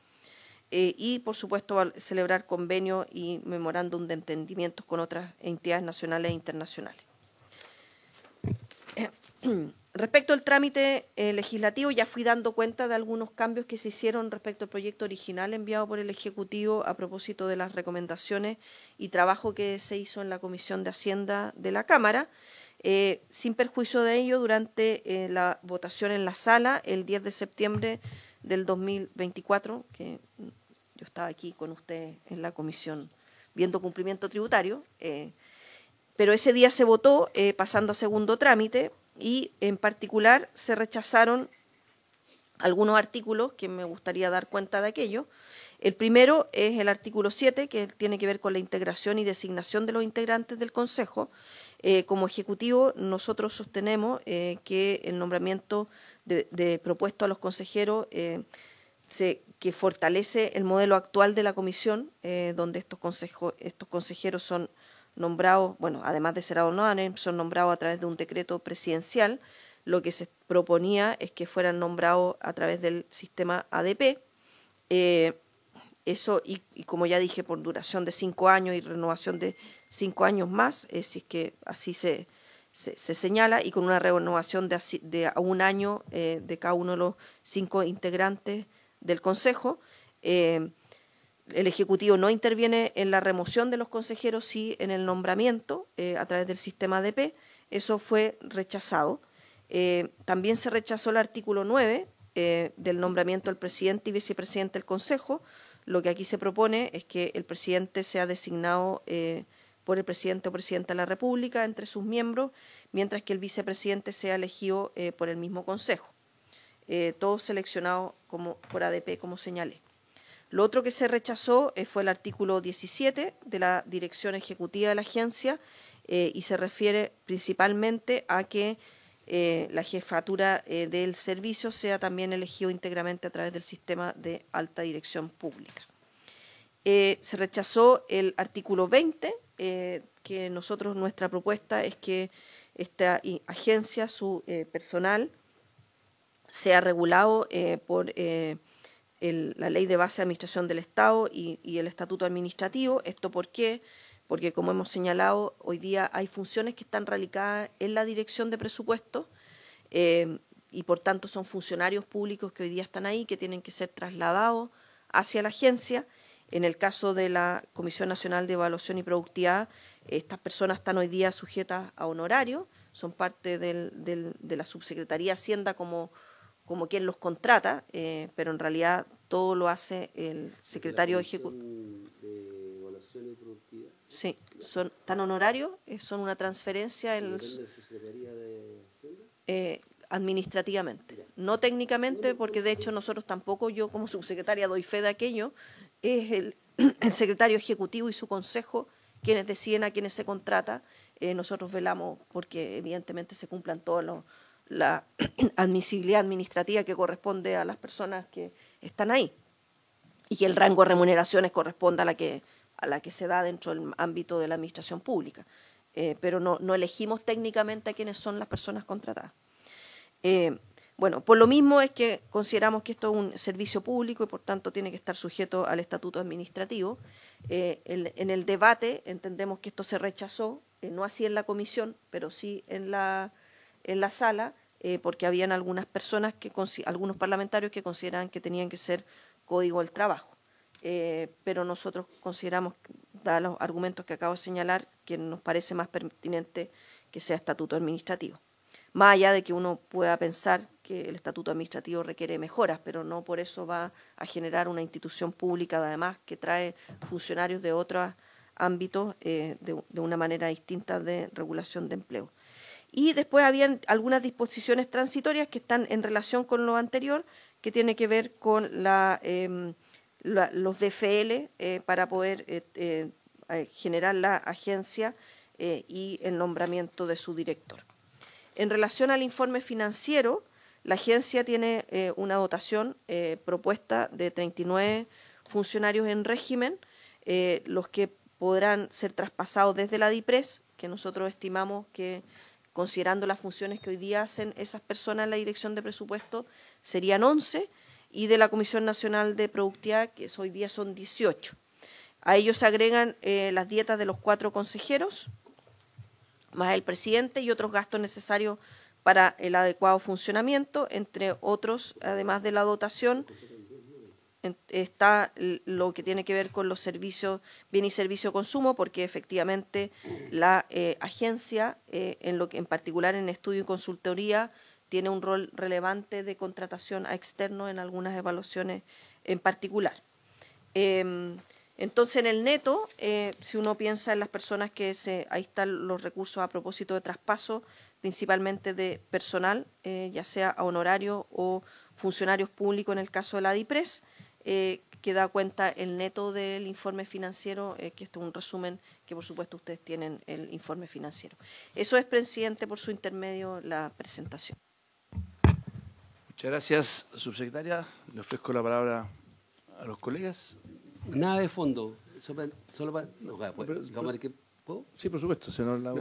y por supuesto celebrar convenios y memorándum de entendimientos con otras entidades nacionales e internacionales. [clears throat] Respecto al trámite eh, legislativo, ya fui dando cuenta de algunos cambios que se hicieron respecto al proyecto original enviado por el Ejecutivo a propósito de las recomendaciones y trabajo que se hizo en la Comisión de Hacienda de la Cámara. Eh, sin perjuicio de ello, durante eh, la votación en la sala el 10 de septiembre del 2024, que yo estaba aquí con usted en la comisión viendo cumplimiento tributario, pero ese día se votó, pasando a segundo trámite, y en particular se rechazaron algunos artículos que me gustaría dar cuenta de aquello. El primero es el artículo 7, que tiene que ver con la integración y designación de los integrantes del Consejo. Eh, como Ejecutivo, nosotros sostenemos eh, que el nombramiento de, propuesto a los consejeros eh, que fortalece el modelo actual de la Comisión, donde estos, estos consejeros son nombrados, bueno, además de ser honorables, son nombrados a través de un decreto presidencial. Lo que se proponía es que fueran nombrados a través del sistema ADP. Eh, eso, y, como ya dije, por duración de cinco años y renovación de cinco años más, eh, si es que así se, se, señala, y con una renovación de, de a un año eh, de cada uno de los cinco integrantes del Consejo el Ejecutivo no interviene en la remoción de los consejeros, sí en el nombramiento eh, a través del sistema ADP. Eso fue rechazado. Eh, también se rechazó el artículo 9 eh, del nombramiento del presidente y vicepresidente del Consejo. Lo que aquí se propone es que el presidente sea designado por el presidente o presidenta de la República entre sus miembros, mientras que el vicepresidente sea elegido por el mismo Consejo. Todo seleccionado como, por ADP, como señalé. Lo otro que se rechazó eh, fue el artículo 17 de la dirección ejecutiva de la agencia eh, y se refiere principalmente a que eh, la jefatura del servicio sea también elegido íntegramente a través del sistema de alta dirección pública. se rechazó el artículo 20, que nosotros, nuestra propuesta es que esta agencia, su personal, sea regulado por la ley de base de administración del Estado y, el estatuto administrativo. ¿Esto por qué? Porque, como hemos señalado, hoy día hay funciones que están radicadas en la dirección de presupuestos eh, y, por tanto, son funcionarios públicos que hoy día están ahí, que tienen que ser trasladados hacia la agencia. En el caso de la Comisión Nacional de Evaluación y Productividad, estas personas están hoy día sujetas a honorario, son parte de la Subsecretaría Hacienda como como quien los contrata, eh, pero en realidad todo lo hace el secretario ejecutivo. de evaluación y productividad? Sí, son tan honorarios, eh, son una transferencia. Eh, administrativamente, no técnicamente, porque de hecho nosotros tampoco, yo como subsecretaria doy fe de aquello, es el, [clears throat] secretario ejecutivo y su consejo quienes deciden a quienes se contrata, nosotros velamos porque evidentemente se cumplan todos los la [clears throat] admisibilidad administrativa que corresponde a las personas que están ahí y que el rango de remuneraciones corresponda a la que, se da dentro del ámbito de la administración pública. Eh, pero no, elegimos técnicamente a quiénes son las personas contratadas. Eh, bueno, por lo mismo es que consideramos que esto es un servicio público y por tanto tiene que estar sujeto al estatuto administrativo. Eh, en, el debate entendemos que esto se rechazó, no así en la comisión, pero sí en la en la sala eh, porque habían algunas personas, que algunos parlamentarios que consideraban que tenían que ser código del trabajo. Eh, pero nosotros consideramos, dados los argumentos que acabo de señalar, que nos parece más pertinente que sea estatuto administrativo. Más allá de que uno pueda pensar que el estatuto administrativo requiere mejoras, pero no por eso va a generar una institución pública, además, que trae funcionarios de otros ámbitos eh, de una manera distinta de regulación de empleo. Y después habían algunas disposiciones transitorias que están en relación con lo anterior, que tiene que ver con em, los DFL eh, para poder eh, eh, generar la agencia y el nombramiento de su director. En relación al informe financiero, la agencia tiene una dotación propuesta de 39 funcionarios en régimen, los que podrán ser traspasados desde la DIPRES, que nosotros estimamos que considerando las funciones que hoy día hacen esas personas en la Dirección de Presupuesto, serían 11, y de la Comisión Nacional de Productividad, que hoy día son 18. A ellos se agregan eh, las dietas de los cuatro consejeros, más el presidente y otros gastos necesarios para el adecuado funcionamiento, entre otros, además de la dotación está lo que tiene que ver con los servicios, bien y servicio consumo, porque efectivamente la eh, agencia, eh, en, lo en particular en estudio y consultoría, tiene un rol relevante de contratación a externo en algunas evaluaciones en particular. Em, entonces, en el neto, eh, si uno piensa en las personas que se, ahí están los recursos a propósito de traspaso, principalmente de personal, ya sea a honorario o funcionarios públicos en el caso de la DIPRES, eh, que da cuenta el neto del informe financiero, eh, que esto es un resumen que por supuesto ustedes tienen el informe financiero. Eso es, presidente, por su intermedio la presentación. Muchas gracias, subsecretaria. Le ofrezco la palabra a los colegas. Nada de fondo, ¿puedo? Sí, por supuesto,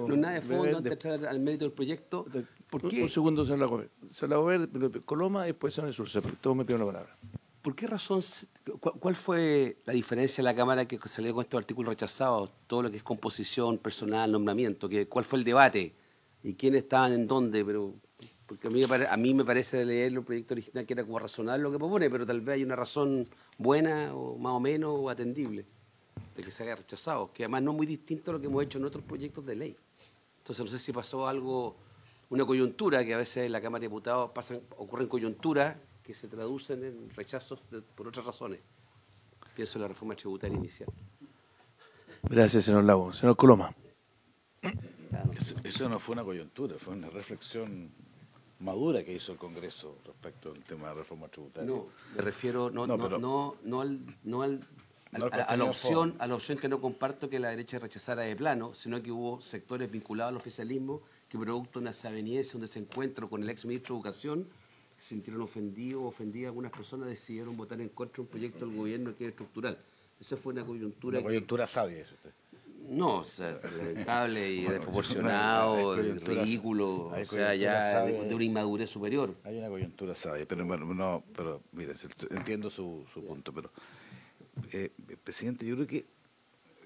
nada de fondo entrar al mérito del proyecto. Un, segundo, señor Lago. Señor Lago, Coloma y después señor Surce, todos me piden la palabra. ¿Por qué razón, cuál fue la diferencia de la Cámara que salió con estos artículos rechazados? Todo lo que es composición, personal, nombramiento, que, ¿cuál fue el debate? ¿Y quiénes estaban en dónde? Pero, porque a mí, me parece de leer el proyecto original que era como razonable lo que propone, pero tal vez hay una razón buena o más o menos o atendible de que se haya rechazado, que además no es muy distinto a lo que hemos hecho en otros proyectos de ley. Entonces no sé si pasó algo, una coyuntura, que a veces en la Cámara de Diputados pasan, ocurren coyunturas que se traducen en rechazos por otras razones. Pienso en la reforma tributaria inicial. Gracias, señor Lago. Señor Coloma. Eso, no fue una coyuntura, fue una reflexión madura que hizo el Congreso respecto al tema de la reforma tributaria. No, me refiero no, no, al, no al, a, la opción, a la opción que no comparto que la derecha rechazara de plano, sino que hubo sectores vinculados al oficialismo que producto de una desaveniencia, un desencuentro con el ex ministro de Educación, se sintieron ofendidos o ofendidas algunas personas, decidieron votar en contra de un proyecto del gobierno que es estructural. Esa fue una coyuntura. coyuntura sabia, eso No, o sea, lamentable y desproporcionado, ridículo, o sea, ya de, una inmadurez superior. Hay una coyuntura sabia, pero bueno, no, pero mire, entiendo su, su punto, pero eh, presidente, yo creo que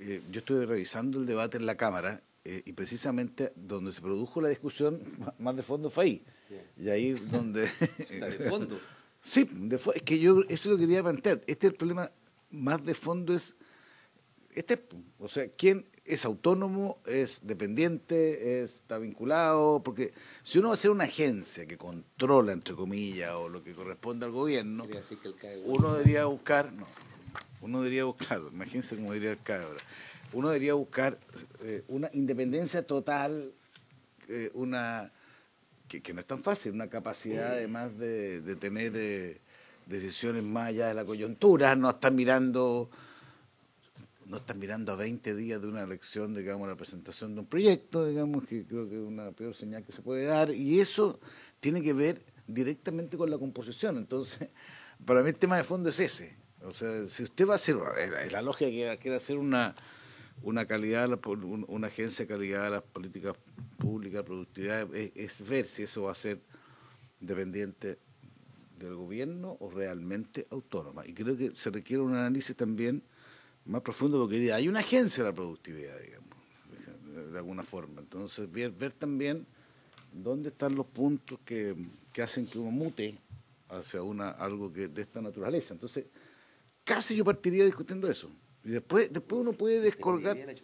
eh, yo estuve revisando el debate en la Cámara eh, y precisamente donde se produjo la discusión [laughs] más de fondo fue ahí y ahí donde... [laughs] de fondo. [laughs] sí, de es que yo eso lo quería plantear. Este es el problema más de fondo es este, o sea, quién es autónomo, es dependiente, está vinculado, porque si uno va a ser una agencia que controla, entre comillas, o lo que corresponde al gobierno, uno debería buscar, no, uno debería buscar, imagínense cómo diría el CAE ahora. uno debería buscar eh, una independencia total, eh, una que, no es tan fácil, una capacidad además de, tener eh, decisiones más allá de la coyuntura, no están mirando no mirando a 20 días de una elección, digamos, la presentación de un proyecto, digamos, que creo que es una peor señal que se puede dar, y eso tiene que ver directamente con la composición. Entonces, [laughs] para mí el tema de fondo es ese. O sea, si usted va a hacer, es la lógica que quiere hacer una, una calidad, una agencia de calidad de las políticas pública, productividad, es, ver si eso va a ser dependiente del gobierno o realmente autónoma. Y creo que se requiere un análisis también más profundo porque hay una agencia de la productividad, digamos, de alguna forma. Entonces, ver, también dónde están los puntos que, hacen que uno mute hacia una, algo que, de esta naturaleza. Entonces, casi yo partiría discutiendo eso. Y después, después uno puede descolgar... [laughs]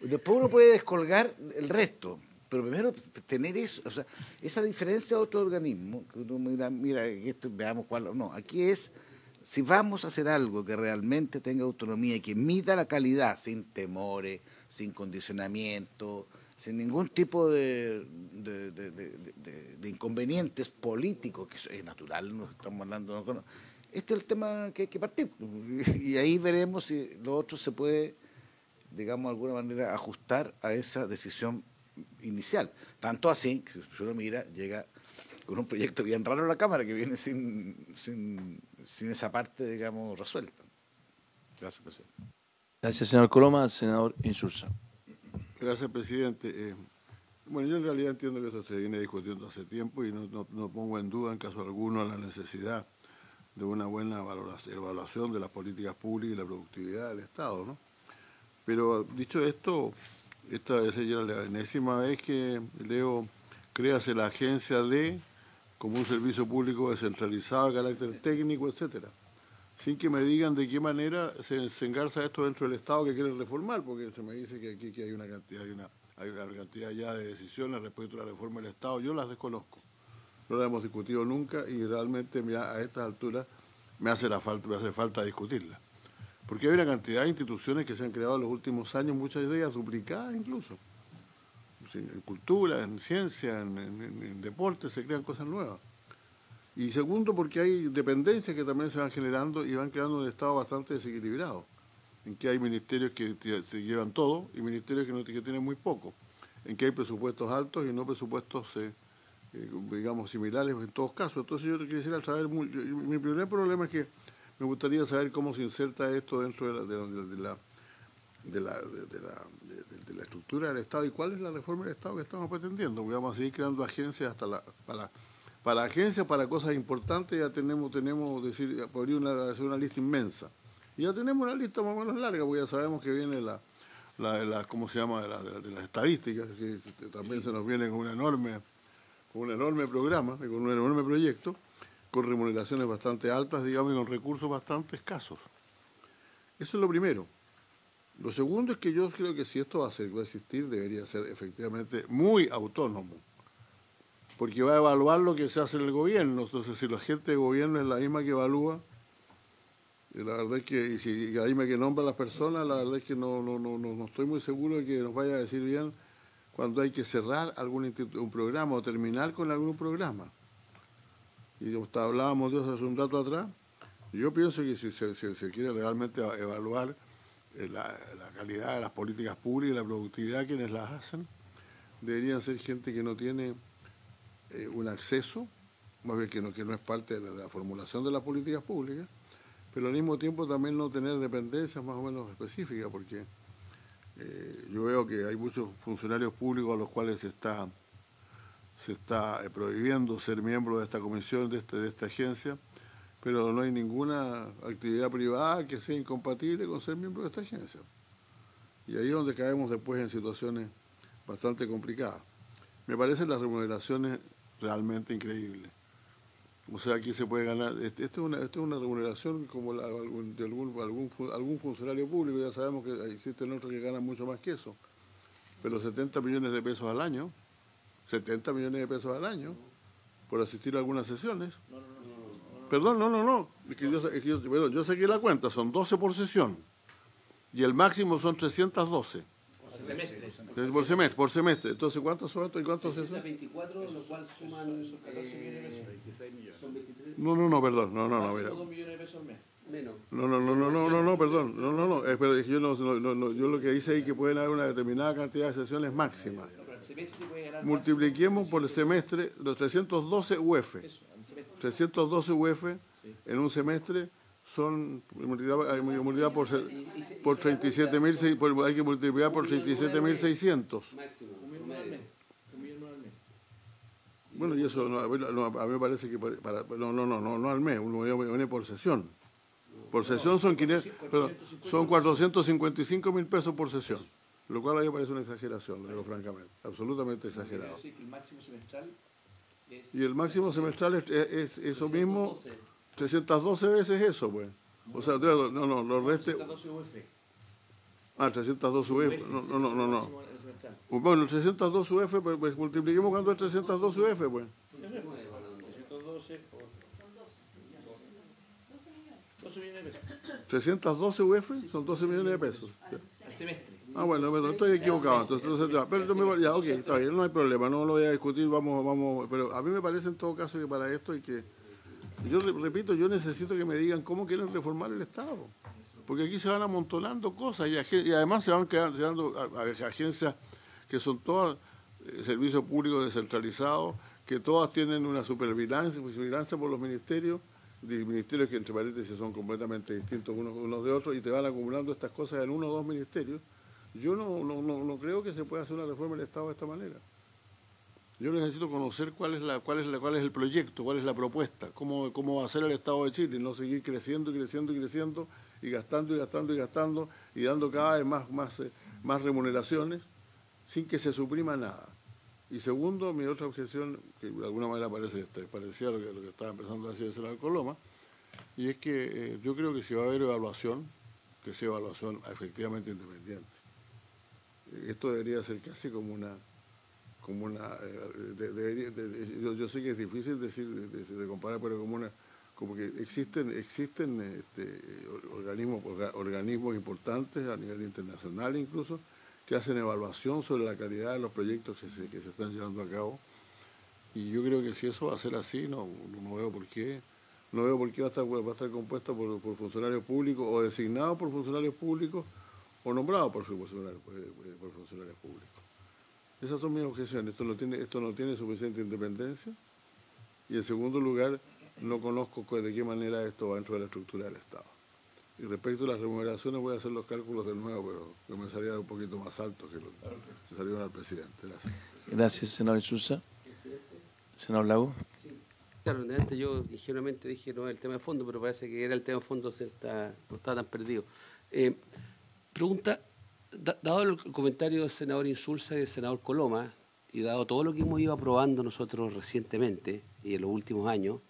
Después uno puede descolgar el resto, pero primero tener eso, o sea, esa diferencia de otro organismo, que uno mira, mira veamos cuál, no, aquí es, si vamos a hacer algo que realmente tenga autonomía y que mida la calidad sin temores, sin condicionamiento, sin ningún tipo de, inconvenientes políticos, que es natural, no estamos hablando, este es el tema que hay que partir, [laughs] y ahí veremos si lo otro se puede digamos, de alguna manera ajustar a esa decisión inicial. Tanto así, que si uno mira, llega con un proyecto bien raro a la Cámara, que viene sin, sin, esa parte, digamos, resuelta. Gracias, presidente. Gracias, señor Coloma. Senador Insursa. Gracias, presidente. Eh, bueno, yo en realidad entiendo que esto se viene discutiendo hace tiempo y no, pongo en duda, en caso alguno, la necesidad de una buena evaluación de las políticas públicas y la productividad del Estado, ¿no? Pero dicho esto, esta es ya la enésima vez que leo, créase la agencia de como un servicio público descentralizado, de carácter técnico, etcétera, sin que me digan de qué manera se, engarza esto dentro del Estado que quieren reformar, porque se me dice que aquí que hay una cantidad, hay una, hay una cantidad ya de decisiones respecto a la reforma del Estado, yo las desconozco, no las hemos discutido nunca y realmente a estas alturas me hace falta, me hace falta discutirlas. Porque hay una cantidad de instituciones que se han creado en los últimos años, muchas de ellas duplicadas incluso. En cultura, en ciencia, en, en, deporte, se crean cosas nuevas. Y segundo, porque hay dependencias que también se van generando y van creando un Estado bastante desequilibrado, en que hay ministerios que se llevan todo y ministerios que, tienen muy poco, en que hay presupuestos altos y no presupuestos, eh, eh, digamos, similares en todos casos. Entonces yo te al saber, mi primer problema es que me gustaría saber cómo se inserta esto dentro de la, estructura del Estado y cuál es la reforma del Estado que estamos pretendiendo. vamos a seguir creando agencias hasta la, para, para agencias, para cosas importantes, ya tenemos, tenemos decir, podría una, una lista inmensa. Y ya tenemos una lista más o menos larga, porque ya sabemos que viene la, la, ¿cómo se llama?, de, las estadísticas, que también se nos viene enorme, con un enorme programa, con un enorme proyecto con remuneraciones bastante altas, digamos, y con recursos bastante escasos. Eso es lo primero. Lo segundo es que yo creo que si esto va a, existir, debería ser efectivamente muy autónomo, porque va a evaluar lo que se hace en el gobierno. Entonces, si la gente de gobierno es la misma que evalúa, eh, la verdad es que, y si la misma que nombra a las personas, la verdad es que no, no, no estoy muy seguro de que nos vaya a decir bien cuando hay que cerrar algún un programa o terminar con algún programa y pues, hablábamos de eso hace un rato atrás, yo pienso que si se, quiere realmente e-, evaluar eh, la, calidad de las políticas públicas y la productividad quienes las hacen, deberían ser gente que no tiene eh, un acceso, más bien que no, es parte de la, formulación de las políticas públicas, pero al mismo tiempo también no tener dependencias más o menos específicas, porque eh, yo veo que hay muchos funcionarios públicos a los cuales se está se está eh, prohibiendo ser miembro de esta comisión, de, este, de esta agencia, pero no hay ninguna actividad privada que sea incompatible con ser miembro de esta agencia. Y ahí es donde caemos después en situaciones bastante complicadas. Me parecen las remuneraciones realmente increíbles. O sea, aquí se puede ganar. Esta este es, una, es una remuneración como la de algún, algún, algún funcionario público. Ya sabemos que existen otros que ganan mucho más que eso. Pero 70 millones de pesos al año 70 millones de pesos al año por asistir a algunas sesiones. No, no, no, Perdón, no, no, no. Es que yo, es que yo, perdón, yo la cuenta, son 12 por sesión. Y el máximo son 312. Por semestre. Por semestre, por semestre. Entonces, ¿cuántos son y cuántos son? 24, lo cual suman esos 14 millones de pesos. 26 millones. Son 23. No, no, no, perdón. No, no, no, mira. 2 millones de pesos al mes. Menos. No, no, no, no, no, no, no, perdón. No, no, no. yo, no, no, no, yo lo que hice ahí que pueden haber una determinada cantidad de sesiones máximas. Multipliquemos por el semestre los 312 UF. 312 UF en un semestre son multiplicado por, por 37.600, hay que multiplicar por seiscientos. Bueno, y eso a mí me parece que no, no, no, no, no al mes, uno viene por sesión. Por sesión son, 500, perdón, son 455 mil pesos por sesión. Lo cual a mí me parece una exageración, lo digo francamente, absolutamente exagerado. y el máximo semestral es, eso mismo, 312 veces eso, pues. O sea, no, no, los restos... 312 UF. Ah, 312 UF, no, no, no, no. no. Bueno, 302 UF, pues, pues, multipliquemos cuando es 312 UF, pues. 312 por... 12 millones de pesos. 312 UF son 12 millones de pesos. Al semestre. Ah, bueno, estoy equivocado. pero ok, está bien, no hay problema, no lo voy a discutir, vamos, vamos. Pero a mí me parece en todo caso que para esto hay que. Yo repito, yo necesito que me digan cómo quieren reformar el Estado. Porque aquí se van amontonando cosas y, además se van creando agencias que son todas eh, servicios públicos descentralizados, que todas tienen una supervisión, por los ministerios ministerios que entre paréntesis son completamente distintos unos, de otros y te van acumulando estas cosas en uno o dos ministerios yo no, no, creo que se pueda hacer una reforma del Estado de esta manera. Yo necesito conocer cuál es la, cuál es la, es el proyecto, cuál es la propuesta, cómo, cómo va a ser el Estado de Chile, no seguir creciendo y creciendo y creciendo y gastando y gastando y gastando y dando cada vez más, más, eh, más remuneraciones sin que se suprima nada. Y segundo, mi otra objeción, que de alguna manera parece este, parecía lo que, lo que estaba empezando a decir el Coloma, y es que eh, yo creo que si va a haber evaluación, que sea evaluación efectivamente independiente esto debería ser casi como una como una eh, yo, sé que es difícil decir de, comparar pero como una como que existen existen este, organismos organismos importantes a nivel internacional incluso que hacen evaluación sobre la calidad de los proyectos que se, están llevando a cabo y yo creo que si eso va a ser así no, no veo por qué no veo por qué va a estar va a estar compuesta por, por funcionarios públicos o designados por funcionarios públicos nombrado por funcionarios, públicos. Esas son mis objeciones. Esto no, tiene, suficiente independencia. Y en segundo lugar, no conozco de qué manera esto va dentro de la estructura del Estado. Y respecto a las remuneraciones, voy a hacer los cálculos de nuevo, pero me un poquito más alto que lo que salieron al presidente. Gracias. Gracias, senador Sousa. Senador Lago. Claro, antes yo ligeramente dije no el tema de fondo, pero parece que era el tema de fondo, se está, no está tan perdido. Eh, Pregunta, dado el comentario del senador Insulza y del senador Coloma, y dado todo lo que hemos ido aprobando nosotros recientemente y en los últimos años,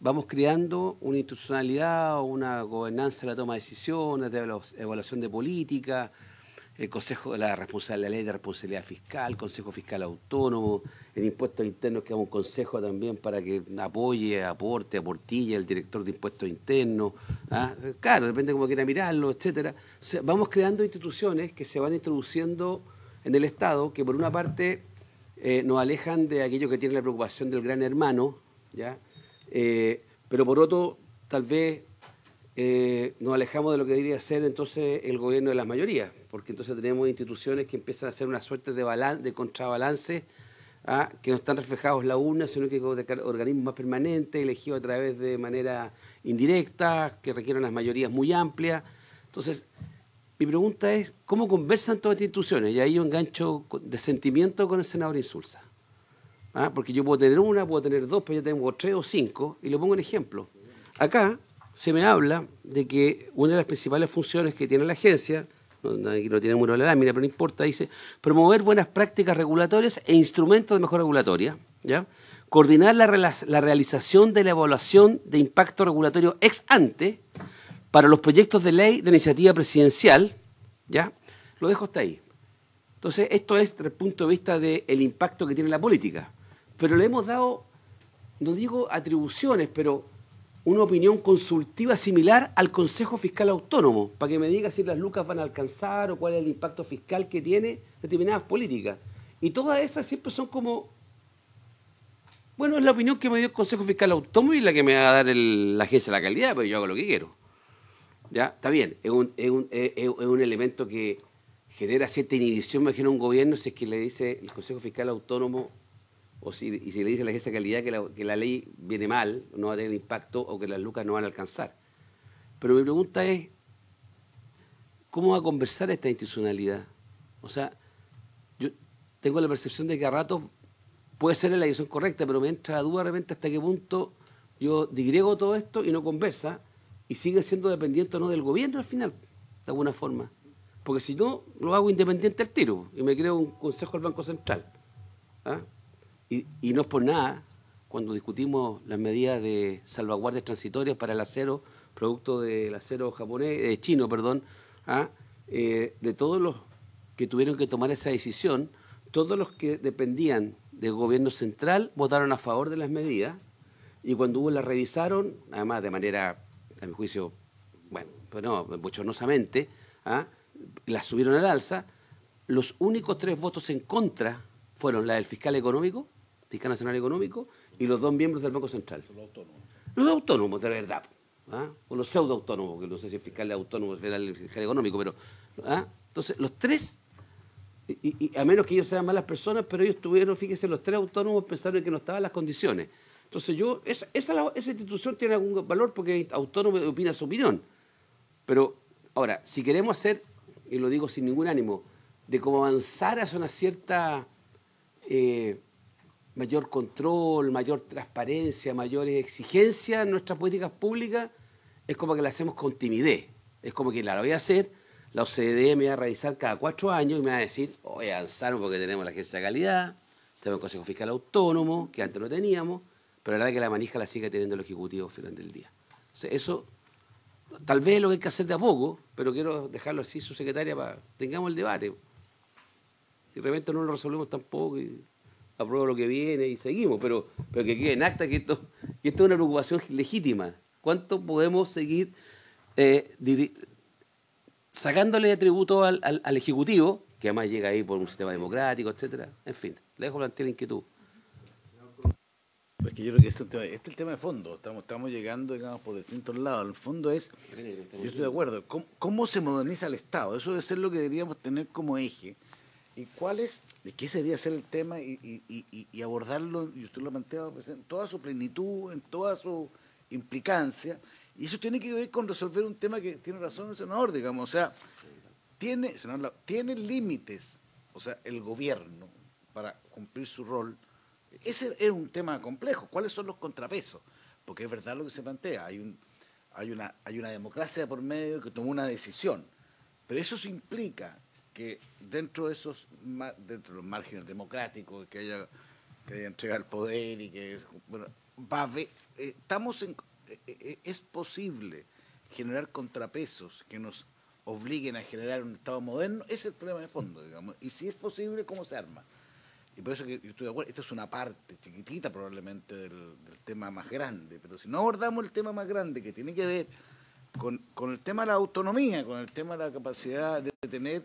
vamos creando una institucionalidad, una gobernanza de la toma de decisiones, de la evaluación de política, el Consejo la, la ley de responsabilidad fiscal, el Consejo Fiscal Autónomo, el impuesto interno que es un consejo también para que apoye, aporte, aportille el director de Impuesto Interno. ¿ah? claro, depende de cómo quiera mirarlo, etc. vamos creando instituciones que se van introduciendo en el Estado, que por una parte eh, nos alejan de aquello que tiene la preocupación del gran hermano, ¿ya? Eh, pero por otro, tal vez eh, nos alejamos de lo que debería ser entonces el gobierno de las mayorías, porque entonces tenemos instituciones que empiezan a hacer una suerte de, balance, de contrabalance, ¿ah? que no están reflejados la una sino que organismos más permanentes, elegidos a través de manera indirecta, que requieren las mayorías muy amplias. Entonces, mi pregunta es, ¿cómo conversan todas las instituciones? Y ahí yo engancho de sentimiento con el senador Insulza. ¿ah? Porque yo puedo tener una, puedo tener dos, pero ya tengo tres o cinco, y le pongo un ejemplo. Acá se me habla de que una de las principales funciones que tiene la agencia, aquí no tiene muro de la lámina, pero no importa, dice promover buenas prácticas regulatorias e instrumentos de mejora regulatoria, ¿ya? coordinar la, realización de la evaluación de impacto regulatorio ex ante para los proyectos de ley de iniciativa presidencial, ¿ya? Lo dejo hasta ahí. Entonces, esto es desde el punto de vista del impacto que tiene la política. Pero le hemos dado, no digo atribuciones, pero una opinión consultiva similar al Consejo Fiscal Autónomo, para que me diga si las lucas van a alcanzar o cuál es el impacto fiscal que tiene determinadas políticas. Y todas esas siempre son como, bueno, es la opinión que me dio el Consejo Fiscal Autónomo y la que me va a dar la agencia de la calidad, pero pues yo hago lo que quiero. ¿Ya? Está bien, es un, elemento que genera cierta inhibición, me genera un gobierno si es que le dice el Consejo Fiscal Autónomo o si, y si le dice a la agencia de calidad que la, que la ley viene mal, no va a tener impacto o que las lucas no van a alcanzar. Pero mi pregunta es, ¿cómo va a conversar esta institucionalidad? O sea, yo tengo la percepción de que a ratos puede ser la dirección correcta, pero me entra la duda de repente hasta qué punto yo digrego todo esto y no conversa y sigue siendo dependiente o no del gobierno al final, de alguna forma. Porque si no, lo hago independiente al tiro y me creo un consejo al Banco Central. ¿Ah? Y, no es por nada, cuando discutimos las medidas de salvaguardias transitorias para el acero, producto del acero japonés, eh, chino, perdón, ¿ah? eh, de todos los que tuvieron que tomar esa decisión, todos los que dependían del gobierno central votaron a favor de las medidas y cuando hubo las revisaron, además de manera, a mi juicio, bueno, pues no, bochornosamente, ¿ah? las subieron al alza, los únicos tres votos en contra fueron la del fiscal económico, Fiscal Nacional Económico, y los dos miembros del Banco Central. Los autónomos. Los autónomos, de verdad. ¿ah? O los pseudo-autónomos, que no sé si el fiscal es autónomo el fiscal económico, pero. ¿ah? Entonces, los tres, y, a menos que ellos sean malas personas, pero ellos tuvieron, fíjense, los tres autónomos pensaron que no estaban las condiciones. Entonces, yo, esa, esa, institución tiene algún valor porque es autónomo opina su opinión. Pero, ahora, si queremos hacer, y lo digo sin ningún ánimo, de cómo avanzar hacia una cierta. Eh, mayor control, mayor transparencia, mayores exigencias en nuestras políticas públicas, es como que la hacemos con timidez. Es como que la voy a hacer, la OCDE me va a revisar cada cuatro años y me va a decir, oye, avanzaron porque tenemos la agencia de calidad, tenemos el Consejo Fiscal Autónomo, que antes no teníamos, pero la verdad es que la manija la sigue teniendo el Ejecutivo al final del día. eso tal vez es lo que hay que hacer de a poco, pero quiero dejarlo así, su secretaria, para tengamos el debate. Y de repente no lo resolvemos tampoco apruebo lo que viene y seguimos, pero, pero que quede en acta que esto, que esto es una preocupación legítima. ¿Cuánto podemos seguir eh, sacándole atributo al, al, Ejecutivo, que además llega ahí por un sistema democrático, etcétera? En fin, le dejo plantear la inquietud. yo creo que este es el tema, este tema de fondo. Estamos, estamos llegando, por distintos lados. El fondo es, yo estoy de acuerdo, ¿cómo, cómo se moderniza el Estado? Eso debe ser lo que deberíamos tener como eje ¿Y cuál es, de qué sería ser el tema y, abordarlo, y usted lo plantea, pues, en toda su plenitud, en toda su implicancia? Y eso tiene que ver con resolver un tema que tiene razón el senador, digamos, o sea, tiene, tiene límites, o sea, el gobierno para cumplir su rol. Ese es un tema complejo. ¿Cuáles son los contrapesos? Porque es verdad lo que se plantea. Hay, un, hay, una, hay una democracia por medio que toma una decisión. Pero eso se implica que dentro de esos dentro de los márgenes democráticos que haya que entrega el poder y que bueno va eh, estamos en, eh, eh, es posible generar contrapesos que nos obliguen a generar un Estado moderno, ese es el problema de fondo, digamos. Y si es posible, ¿cómo se arma? Y por eso que yo estoy de acuerdo, esto es una parte chiquitita probablemente del, del tema más grande, pero si no abordamos el tema más grande que tiene que ver con, con el tema de la autonomía, con el tema de la capacidad de tener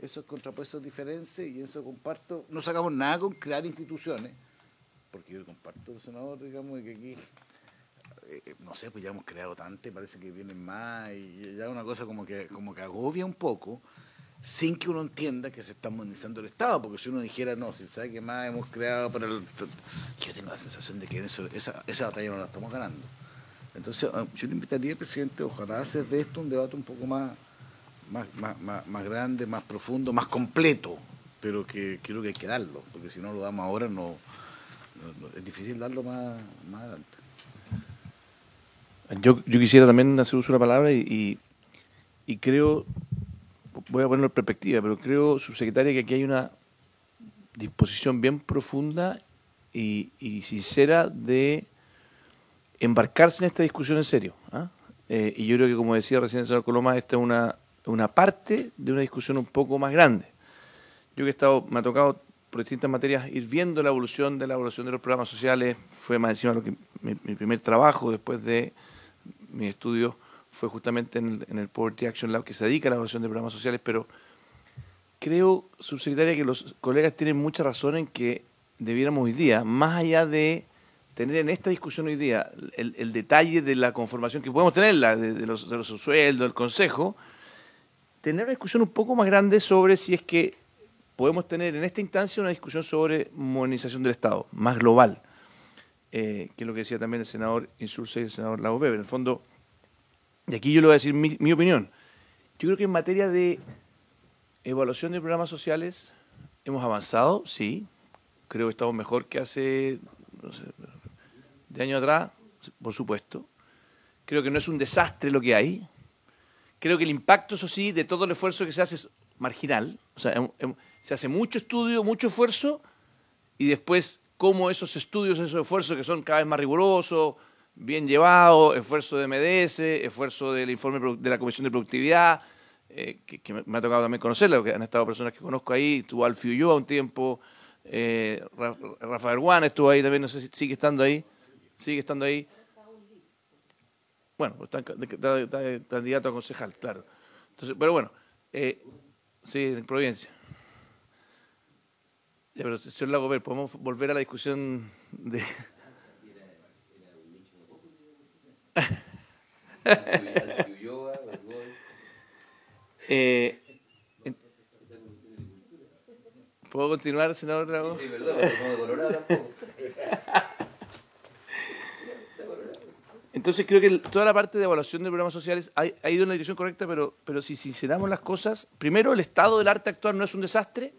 esos contrapuestos diferentes y eso comparto. No sacamos nada con crear instituciones, porque yo comparto, senador, digamos, que aquí, eh, no sé, pues ya hemos creado tanto parece que vienen más y ya una cosa como que, como que agobia un poco sin que uno entienda que se está modernizando el Estado, porque si uno dijera, no, si sabe que más hemos creado para Yo tengo la sensación de que eso, esa, esa batalla no la estamos ganando. Entonces, eh, yo le invitaría al presidente, ojalá hacer de esto un debate un poco más más, más, grande, más profundo, más completo, pero que creo que hay que darlo, porque si no lo damos ahora no, es difícil darlo más, adelante. Yo, quisiera también hacer uso de la palabra y, creo, voy a ponerlo en perspectiva, pero creo, subsecretaria, que aquí hay una disposición bien profunda y, sincera de embarcarse en esta discusión en serio. ¿ah? Eh, y yo creo que, como decía recién el señor Coloma, esta es una una parte de una discusión un poco más grande. Yo que he estado, me ha tocado por distintas materias ir viendo la evolución de la evolución de los programas sociales, fue más encima lo que mi, primer trabajo después de mis estudios fue justamente en el, Poverty Action Lab que se dedica a la evolución de programas sociales, pero creo, subsecretaria, que los colegas tienen mucha razón en que debiéramos hoy día, más allá de tener en esta discusión hoy día el, detalle de la conformación que podemos tener, de, los, sueldos, del consejo, tener una discusión un poco más grande sobre si es que podemos tener en esta instancia una discusión sobre modernización del Estado, más global, eh, que es lo que decía también el senador Insulce y el senador Lago En el fondo, de aquí yo le voy a decir mi, opinión. Yo creo que en materia de evaluación de programas sociales hemos avanzado, sí. Creo que estamos mejor que hace de años atrás, por supuesto. Creo que no es un desastre lo que hay. Creo que el impacto, eso sí, de todo el esfuerzo que se hace es marginal. O sea, se hace mucho estudio, mucho esfuerzo, y después cómo esos estudios, esos esfuerzos que son cada vez más rigurosos, bien llevados, esfuerzo de MDS, esfuerzo del informe de la Comisión de Productividad, eh, que, me ha tocado también conocerla, porque han estado personas que conozco ahí, estuvo Alfio a un tiempo, eh, Rafael Juan estuvo ahí también, no sé si sigue estando ahí, sigue estando ahí. Bueno, pues está, candidato a concejal, claro. Entonces, pero bueno, eh, sí, en Provincia. pero señor Lagover, ¿podemos volver a la discusión de...? [laughs] Eh, ¿Puedo continuar, senador de Colorado entonces creo que toda la parte de evaluación de programas sociales ha, ido en la dirección correcta, pero, pero si sinceramos las cosas, primero, el estado del arte actual no es un desastre,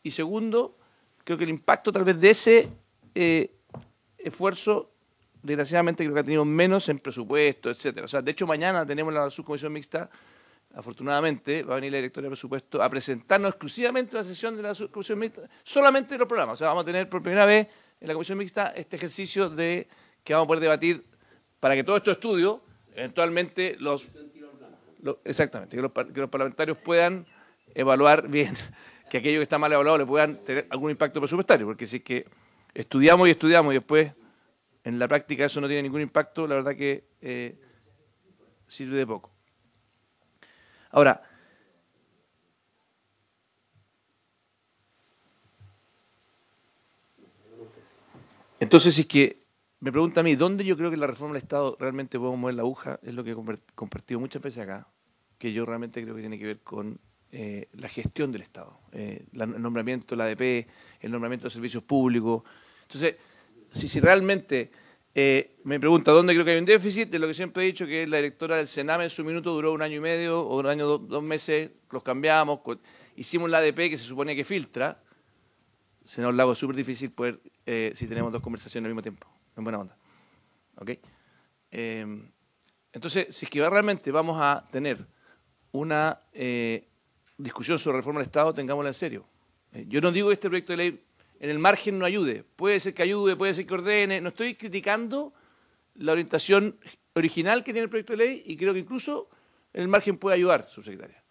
y segundo, creo que el impacto tal vez de ese eh, esfuerzo, desgraciadamente creo que ha tenido menos en presupuesto, etcétera. O sea, de hecho mañana tenemos la subcomisión mixta, afortunadamente va a venir la directora de presupuesto a presentarnos exclusivamente la sesión de la subcomisión mixta, solamente los programas. O sea, vamos a tener por primera vez en la comisión mixta este ejercicio de que vamos a poder debatir para que todo esto estudio eventualmente los... exactamente, que los, parlamentarios puedan evaluar bien, [laughs] que aquello que está mal evaluado le puedan tener algún impacto presupuestario, porque si es que estudiamos y estudiamos y después en la práctica eso no tiene ningún impacto, la verdad que eh, sirve de poco. Ahora, entonces si es que me pregunta a mí, ¿dónde yo creo que la reforma del Estado realmente puede mover la aguja? Es lo que he compartido muchas veces acá, que yo realmente creo que tiene que ver con eh, la gestión del Estado, eh, el nombramiento de la ADP, el nombramiento de servicios públicos. Entonces, si, si realmente eh, me pregunta dónde creo que hay un déficit, de lo que siempre he dicho, que la directora del Sename en su minuto duró un año y medio o un año, dos meses, los cambiamos, hicimos la ADP que se supone que filtra. nos Lago, es súper difícil poder, si tenemos dos conversaciones al mismo tiempo en buena onda. ¿Ok? Em, entonces, si es que realmente vamos a tener una eh, discusión sobre reforma del Estado, tengámosla en serio. Eh, yo no digo que este proyecto de ley en el margen no ayude. Puede ser que ayude, puede ser que ordene. No estoy criticando la orientación original que tiene el proyecto de ley y creo que incluso en el margen puede ayudar, subsecretaria.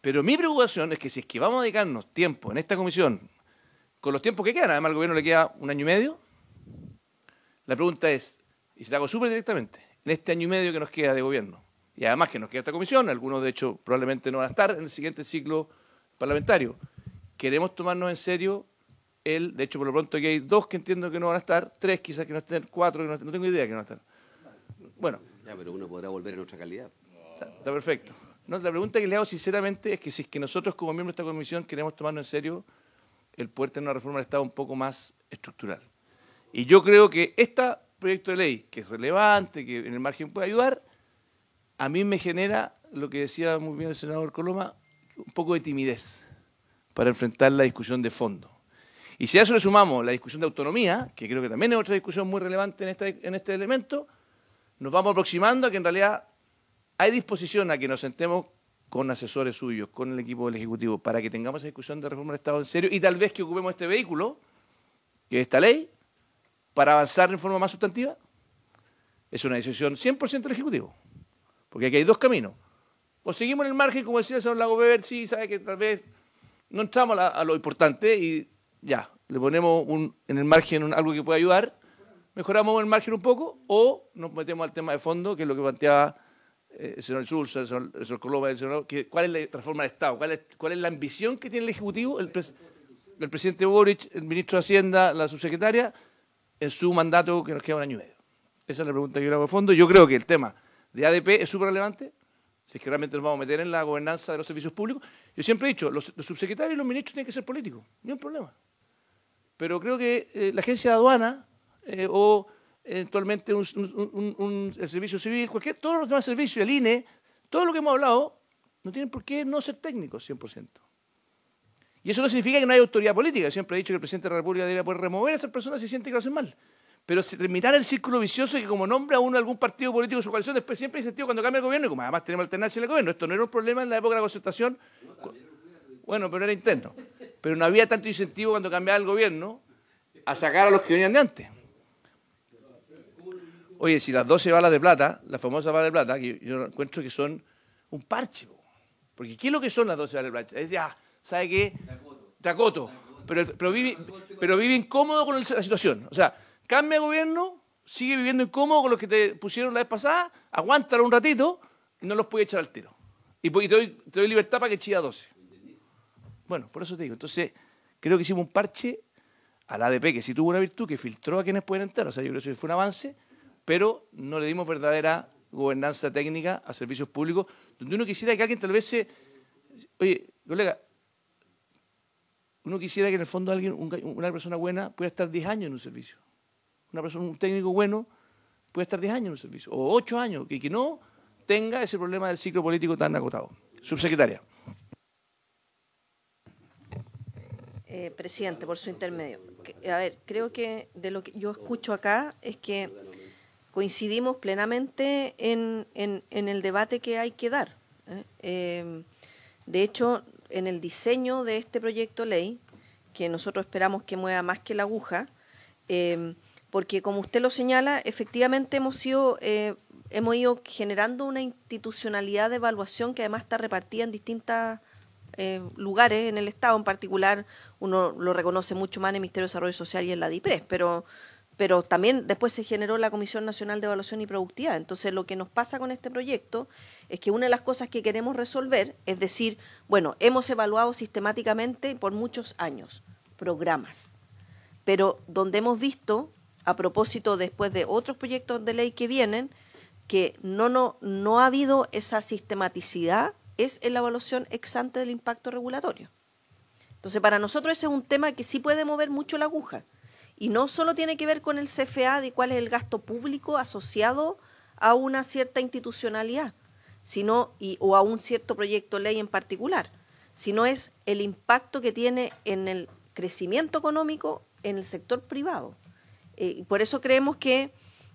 Pero mi preocupación es que si es que vamos a dedicarnos tiempo en esta comisión, con los tiempos que quedan, además al gobierno le queda un año y medio, la pregunta es, y se la hago súper directamente, en este año y medio que nos queda de gobierno, y además que nos queda esta comisión, algunos de hecho probablemente no van a estar en el siguiente ciclo parlamentario, queremos tomarnos en serio el, de hecho por lo pronto aquí hay dos que entiendo que no van a estar, tres quizás que no estén, cuatro que no estén, no tengo idea que no van a estar. Bueno. Ya, pero uno podrá volver en otra calidad. Está, perfecto. la pregunta que le hago sinceramente es que si es que nosotros como miembros de esta comisión queremos tomarnos en serio el poder tener una reforma del Estado un poco más estructural. Y yo creo que este proyecto de ley, que es relevante, que en el margen puede ayudar, a mí me genera, lo que decía muy bien el senador Coloma, un poco de timidez para enfrentar la discusión de fondo. Y si a eso le sumamos la discusión de autonomía, que creo que también es otra discusión muy relevante en este, este elemento, nos vamos aproximando a que en realidad hay disposición a que nos sentemos con asesores suyos, con el equipo del Ejecutivo, para que tengamos esa discusión de reforma del Estado en serio y tal vez que ocupemos este vehículo, que es esta ley, para avanzar en forma más sustantiva? Es una decisión 100% del Ejecutivo. Porque aquí hay dos caminos. O seguimos en el margen, como decía el señor Lago Beber, sí, sabe que tal vez no entramos a, lo importante y ya, le ponemos un, en el margen algo que pueda ayudar, mejoramos el margen un poco o nos metemos al tema de fondo, que es lo que planteaba eh, el señor Schulz, el señor, Coloma, el señor, que, cuál es la reforma del Estado, cuál es, la ambición que tiene el Ejecutivo, el presidente Boric, el ministro de Hacienda, la subsecretaria en su mandato que nos queda un año y medio? Esa es la pregunta que yo le hago de fondo. Yo creo que el tema de ADP es súper relevante, si es que realmente nos vamos a meter en la gobernanza de los servicios públicos. Yo siempre he dicho, los, subsecretarios y los ministros tienen que ser políticos, ni un problema. Pero creo que eh, la agencia de aduana eh, o eventualmente un, el servicio civil, cualquier, todos los demás servicios, el INE, todo lo que hemos hablado, no tienen por qué no ser técnicos 100%. Y eso no significa que no haya autoridad política. siempre he dicho que el presidente de la República debería poder remover a esas personas si siente que lo hacen mal. Pero terminar el círculo vicioso y que como nombre a uno algún partido político de su coalición, después siempre hay sentido cuando cambia el gobierno y como además tenemos alternancia en el gobierno. Esto no era un problema en la época de la concertación. Bueno, pero era interno. Pero no había tanto incentivo cuando cambiaba el gobierno a sacar a los que venían de antes. Oye, si las 12 balas de plata, las famosas balas de plata, yo encuentro que son un parche. Porque ¿qué es lo que son las 12 balas de plata? Es ya sabe qué? Te Pero, pero, vive, pero vive incómodo con la situación. O sea, cambia de gobierno, sigue viviendo incómodo con los que te pusieron la vez pasada, aguántalo un ratito y no los puede echar al tiro. Pues, y, te, doy, te, doy, libertad para que chía 12. Bueno, por eso te digo. Entonces, creo que hicimos un parche al ADP, que sí tuvo una virtud, que filtró a quienes pueden entrar. O sea, yo creo que eso fue un avance, pero no le dimos verdadera gobernanza técnica a servicios públicos, donde uno quisiera que alguien tal vez se... Oye, colega, uno quisiera que en el fondo alguien, una persona buena pueda estar 10 años en un servicio. Una persona, un técnico bueno puede estar 10 años en un servicio, o 8 años, y que no tenga ese problema del ciclo político tan acotado. Subsecretaria. Eh, presidente, por su intermedio. A ver, creo que de lo que yo escucho acá es que coincidimos plenamente en, el debate que hay que dar. ¿eh? Eh, de hecho, en el diseño de este proyecto ley, que nosotros esperamos que mueva más que la aguja, em, porque como usted lo señala, efectivamente hemos sido, eh, hemos ido generando una institucionalidad de evaluación que además está repartida en distintas eh, lugares en el Estado, en particular uno lo reconoce mucho más en el Ministerio de Desarrollo Social y en la DIPRES, pero pero también después se generó la Comisión Nacional de Evaluación y Productividad. Entonces, lo que nos pasa con este proyecto es que una de las cosas que queremos resolver es decir, bueno, hemos evaluado sistemáticamente por muchos años programas, pero donde hemos visto, a propósito después de otros proyectos de ley que vienen, que no, no, ha habido esa sistematicidad, es en la evaluación ex ante del impacto regulatorio. Entonces, para nosotros ese es un tema que sí puede mover mucho la aguja. Y no solo tiene que ver con el CFA de cuál es el gasto público asociado a una cierta institucionalidad, sino y, o a un cierto proyecto ley en particular, sino es el impacto que tiene en el crecimiento económico en el sector privado. Eh, y por eso creemos que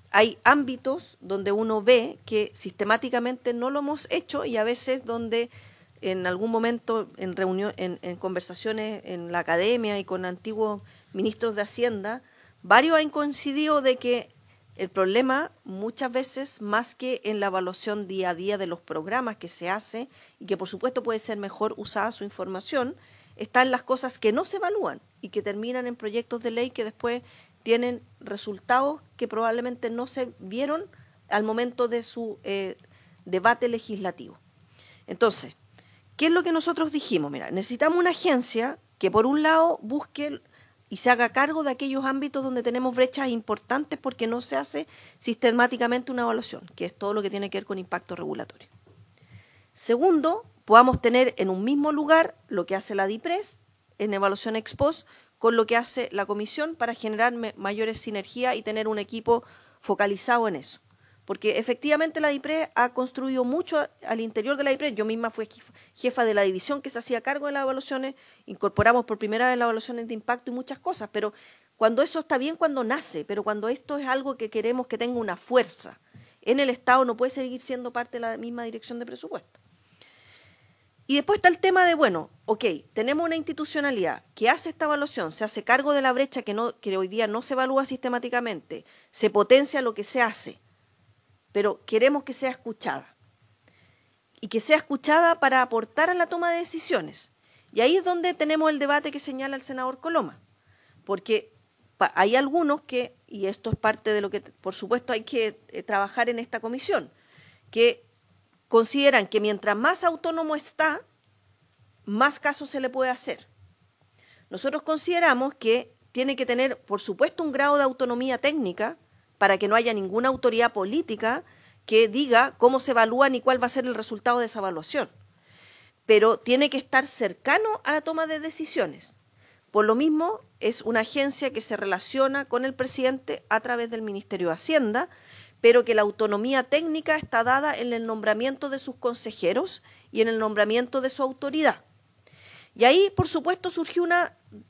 hay ámbitos donde uno ve que sistemáticamente no lo hemos hecho y a veces donde en algún momento en reunión, en, en conversaciones en la academia y con antiguos ministros de Hacienda, varios han coincidido de que el problema muchas veces más que en la evaluación día a día de los programas que se hace y que por supuesto puede ser mejor usada su información, están las cosas que no se evalúan y que terminan en proyectos de ley que después tienen resultados que probablemente no se vieron al momento de su eh, debate legislativo. Entonces, ¿qué es lo que nosotros dijimos? Mira, necesitamos una agencia que por un lado busque y se haga cargo de aquellos ámbitos donde tenemos brechas importantes porque no se hace sistemáticamente una evaluación, que es todo lo que tiene que ver con impacto regulatorio. Segundo, podamos tener en un mismo lugar lo que hace la DIPRES en evaluación ex post con lo que hace la comisión para generar mayores sinergias y tener un equipo focalizado en eso porque efectivamente la ipre ha construido mucho al interior de la ipre Yo misma fui jefa de la división que se hacía cargo de las evaluaciones, incorporamos por primera vez las evaluaciones de impacto y muchas cosas, pero cuando eso está bien, cuando nace, pero cuando esto es algo que queremos que tenga una fuerza en el Estado, no puede seguir siendo parte de la misma dirección de presupuesto. Y después está el tema de, bueno, ok, tenemos una institucionalidad que hace esta evaluación, se hace cargo de la brecha que, no, que hoy día no se evalúa sistemáticamente, se potencia lo que se hace, pero queremos que sea escuchada. Y que sea escuchada para aportar a la toma de decisiones. Y ahí es donde tenemos el debate que señala el senador Coloma, porque hay algunos que, y esto es parte de lo que, por supuesto, hay que eh, trabajar en esta comisión, que consideran que mientras más autónomo está, más casos se le puede hacer. Nosotros consideramos que tiene que tener, por supuesto, un grado de autonomía técnica, para que no haya ninguna autoridad política que diga cómo se evalúa ni cuál va a ser el resultado de esa evaluación. Pero tiene que estar cercano a la toma de decisiones. Por lo mismo, es una agencia que se relaciona con el presidente a través del Ministerio de Hacienda, pero que la autonomía técnica está dada en el nombramiento de sus consejeros y en el nombramiento de su autoridad. Y ahí, por supuesto, surgió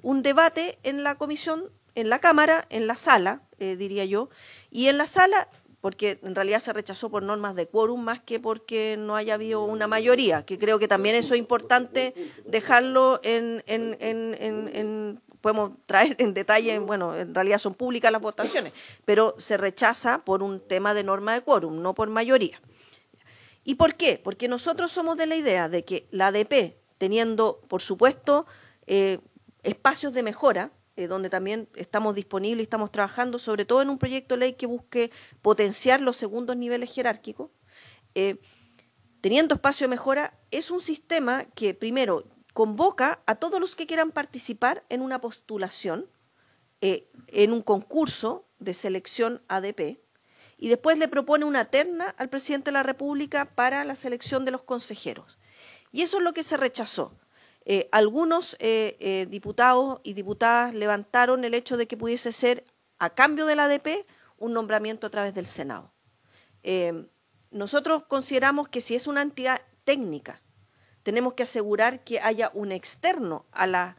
un debate en la comisión en la Cámara, en la sala, eh, diría yo, y en la sala, porque en realidad se rechazó por normas de quórum más que porque no haya habido una mayoría, que creo que también eso es importante dejarlo en, podemos traer en detalle, bueno, en realidad son públicas las votaciones, pero se rechaza por un tema de norma de quórum, no por mayoría. ¿Y por qué? Porque nosotros somos de la idea de que la ADP, teniendo, por supuesto, eh, espacios de mejora, eh, donde también estamos disponibles y estamos trabajando, sobre todo en un proyecto de ley que busque potenciar los segundos niveles jerárquicos. Eh, teniendo espacio de mejora, es un sistema que, primero, convoca a todos los que quieran participar en una postulación, eh, en un concurso de selección ADP, y después le propone una terna al presidente de la República para la selección de los consejeros. Y eso es lo que se rechazó. Eh, algunos eh, eh, diputados y diputadas levantaron el hecho de que pudiese ser, a cambio de la ADP, un nombramiento a través del Senado. nosotros consideramos que si es una entidad técnica, tenemos que asegurar que haya un externo a la,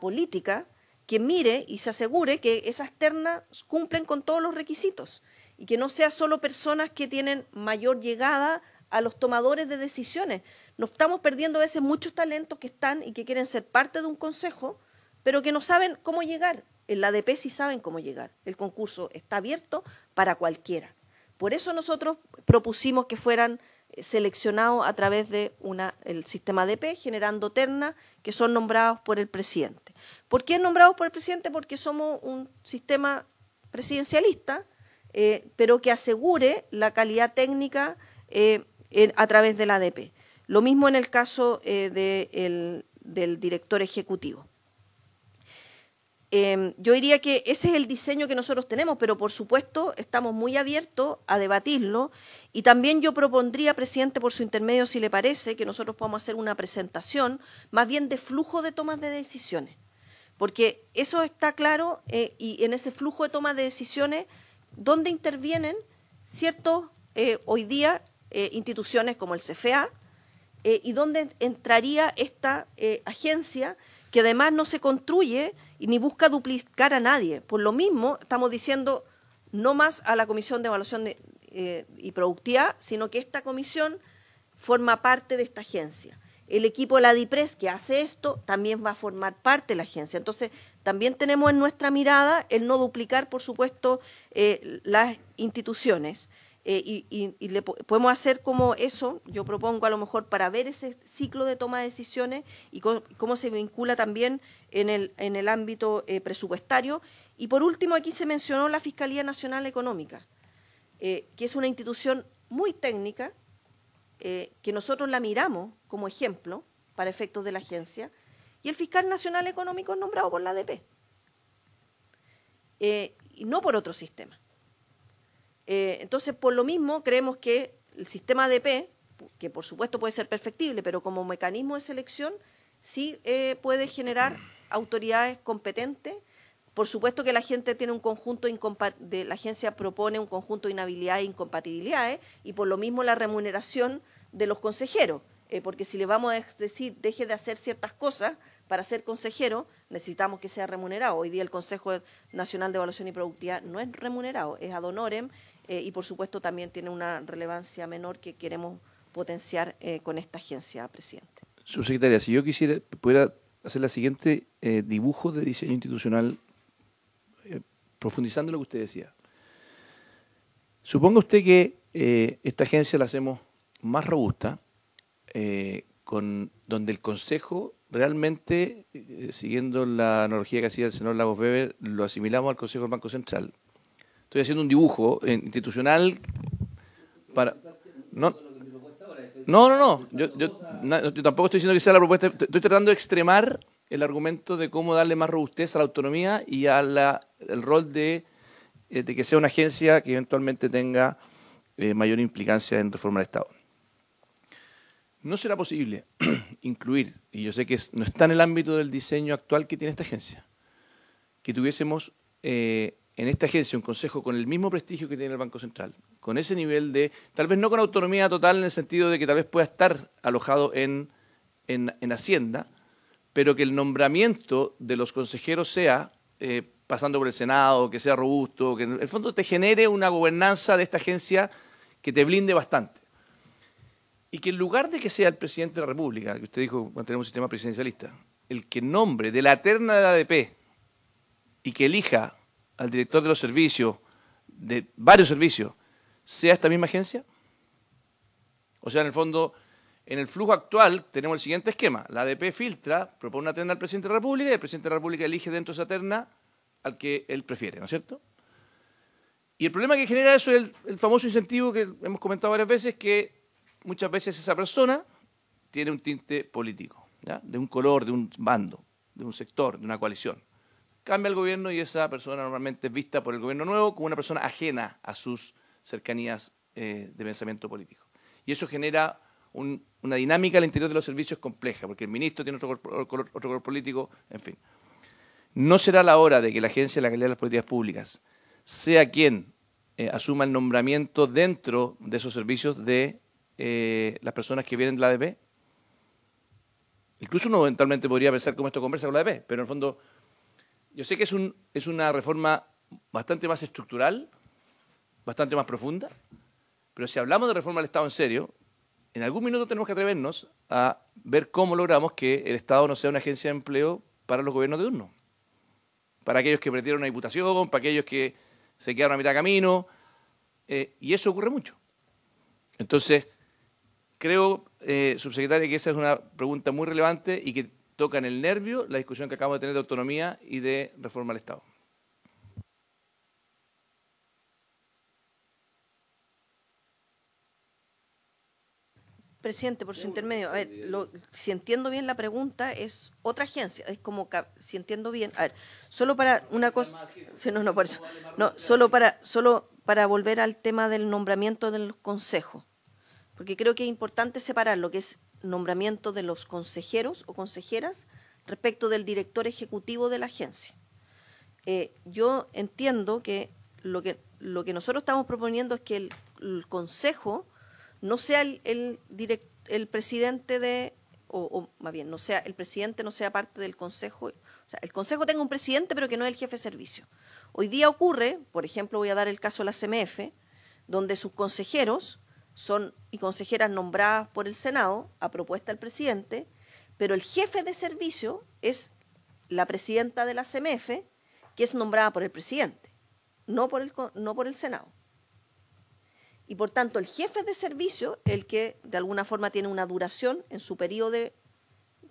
política que mire y se asegure que esas ternas cumplen con todos los requisitos y que no sean solo personas que tienen mayor llegada a los tomadores de decisiones, nos estamos perdiendo a veces muchos talentos que están y que quieren ser parte de un consejo, pero que no saben cómo llegar. En la ADP sí saben cómo llegar. El concurso está abierto para cualquiera. Por eso nosotros propusimos que fueran eh, seleccionados a través del el sistema ADP, generando Ternas, que son nombrados por el presidente. ¿Por qué nombrados por el presidente? Porque somos un sistema presidencialista, eh, pero que asegure la calidad técnica eh, a través de la ADP. Lo mismo en el caso eh, del director ejecutivo. Em, yo diría que ese es el diseño que nosotros tenemos, pero por supuesto estamos muy abiertos a debatirlo y también yo propondría, presidente, por su intermedio, si le parece, que nosotros podamos hacer una presentación más bien de flujo de tomas de decisiones, porque eso está claro eh, y en ese flujo de tomas de decisiones, ¿dónde intervienen ciertos, eh, hoy día, instituciones como el CFA, eh, y dónde entraría esta eh, agencia que además no se construye y ni busca duplicar a nadie. Por lo mismo, estamos diciendo no más a la Comisión de Evaluación eh, y Productividad, sino que esta comisión forma parte de esta agencia. El equipo de la DIPRES que hace esto también va a formar parte de la agencia. Entonces, también tenemos en nuestra mirada el no duplicar, por supuesto, las instituciones. Eh, y, le podemos hacer como eso, yo propongo a lo mejor para ver ese ciclo de toma de decisiones y cómo se vincula también en el, en el ámbito eh, presupuestario. Y por último, aquí se mencionó la Fiscalía Nacional Económica, eh, que es una institución muy técnica, que nosotros la miramos como ejemplo para efectos de la agencia, y el fiscal nacional económico es nombrado por la ADP, y no por otro sistema. Eh, entonces, por lo mismo, creemos que el sistema ADP, que por supuesto puede ser perfectible, pero como mecanismo de selección, sí eh, puede generar autoridades competentes. Por supuesto que la gente tiene un conjunto de la agencia propone un conjunto de inhabilidades e incompatibilidades y por lo mismo la remuneración de los consejeros, eh, porque si le vamos a decir deje de hacer ciertas cosas para ser consejero, necesitamos que sea remunerado. Hoy día el Consejo Nacional de Evaluación y Productividad no es remunerado, es ad honorem eh, y por supuesto también tiene una relevancia menor que queremos potenciar eh, con esta agencia, presidente. Subsecretaria, si yo quisiera, pudiera hacer la siguiente eh, dibujo de diseño institucional, profundizando lo que usted decía. Suponga usted que esta agencia la hacemos más robusta, con, donde el Consejo realmente, siguiendo la analogía que hacía el señor Lagos Weber, lo asimilamos al Consejo del Banco Central, estoy haciendo un dibujo institucional para... No, no, no, no. Yo, tampoco estoy diciendo que sea la propuesta. Estoy tratando de extremar el argumento de cómo darle más robustez a la autonomía y al rol eh, de, que sea una agencia que eventualmente tenga eh, mayor implicancia en reforma del Estado. No será posible [clears throat] incluir, y yo sé que no está en el ámbito del diseño actual que tiene esta agencia, que tuviésemos eh, en esta agencia un consejo con el mismo prestigio que tiene el Banco Central, con ese nivel de, tal vez no con autonomía total en el sentido de que tal vez pueda estar alojado en, Hacienda, pero que el nombramiento de los consejeros sea eh, pasando por el Senado, que sea robusto, que en el fondo te genere una gobernanza de esta agencia que te blinde bastante. Y que en lugar de que sea el presidente de la República, que usted dijo tenemos un sistema presidencialista, el que nombre de la terna de la ADP y que elija al director de los servicios, de varios servicios, sea esta misma agencia? O sea, en el fondo, en el flujo actual tenemos el siguiente esquema. La ADP filtra, propone una terna al presidente de la República y el presidente de la República elige dentro de esa terna al que él prefiere, ¿no es cierto? Y el problema que genera eso es el, famoso incentivo que hemos comentado varias veces, que muchas veces esa persona tiene un tinte político, de un color, de un bando, de un sector, de una coalición cambia el gobierno y esa persona normalmente es vista por el gobierno nuevo como una persona ajena a sus cercanías eh, de pensamiento político. Y eso genera una dinámica al interior de los servicios compleja, porque el ministro tiene otro color, político, en fin. No será la hora de que la Agencia de la Calidad de las Políticas Públicas sea quien eh, asuma el nombramiento dentro de esos servicios de eh, las personas que vienen de la ADP. Incluso uno eventualmente podría pensar cómo esto conversa con la ADP, pero en el fondo yo sé que es, un, es una reforma bastante más estructural, bastante más profunda, pero si hablamos de reforma del Estado en serio, en algún minuto tenemos que atrevernos a ver cómo logramos que el Estado no sea una agencia de empleo para los gobiernos de turno, para aquellos que perdieron una diputación, para aquellos que se quedaron a mitad de camino, eh, y eso ocurre mucho. Entonces, creo, eh, subsecretaria, que esa es una pregunta muy relevante y que toca en el nervio la discusión que acabamos de tener de autonomía y de reforma al Estado. Presidente, por su intermedio, a ver, lo, si entiendo bien la pregunta, es otra agencia, es como, si entiendo bien, a ver, solo para una cosa, si no, no, por eso, no, solo para, solo para volver al tema del nombramiento del Consejo, porque creo que es importante separar lo que es nombramiento de los consejeros o consejeras respecto del director ejecutivo de la agencia. Eh, yo entiendo que lo, que lo que nosotros estamos proponiendo es que el, consejo no sea el, el presidente de, o, más bien, no sea, el presidente no sea parte del consejo, o sea, el consejo tenga un presidente pero que no es el jefe de servicio. Hoy día ocurre, por ejemplo, voy a dar el caso de la CMF, donde sus consejeros son y consejeras nombradas por el Senado a propuesta del presidente, pero el jefe de servicio es la presidenta de la CMF, que es nombrada por el presidente, no por el, no por el Senado. Y por tanto, el jefe de servicio, el que de alguna forma tiene una duración en su periodo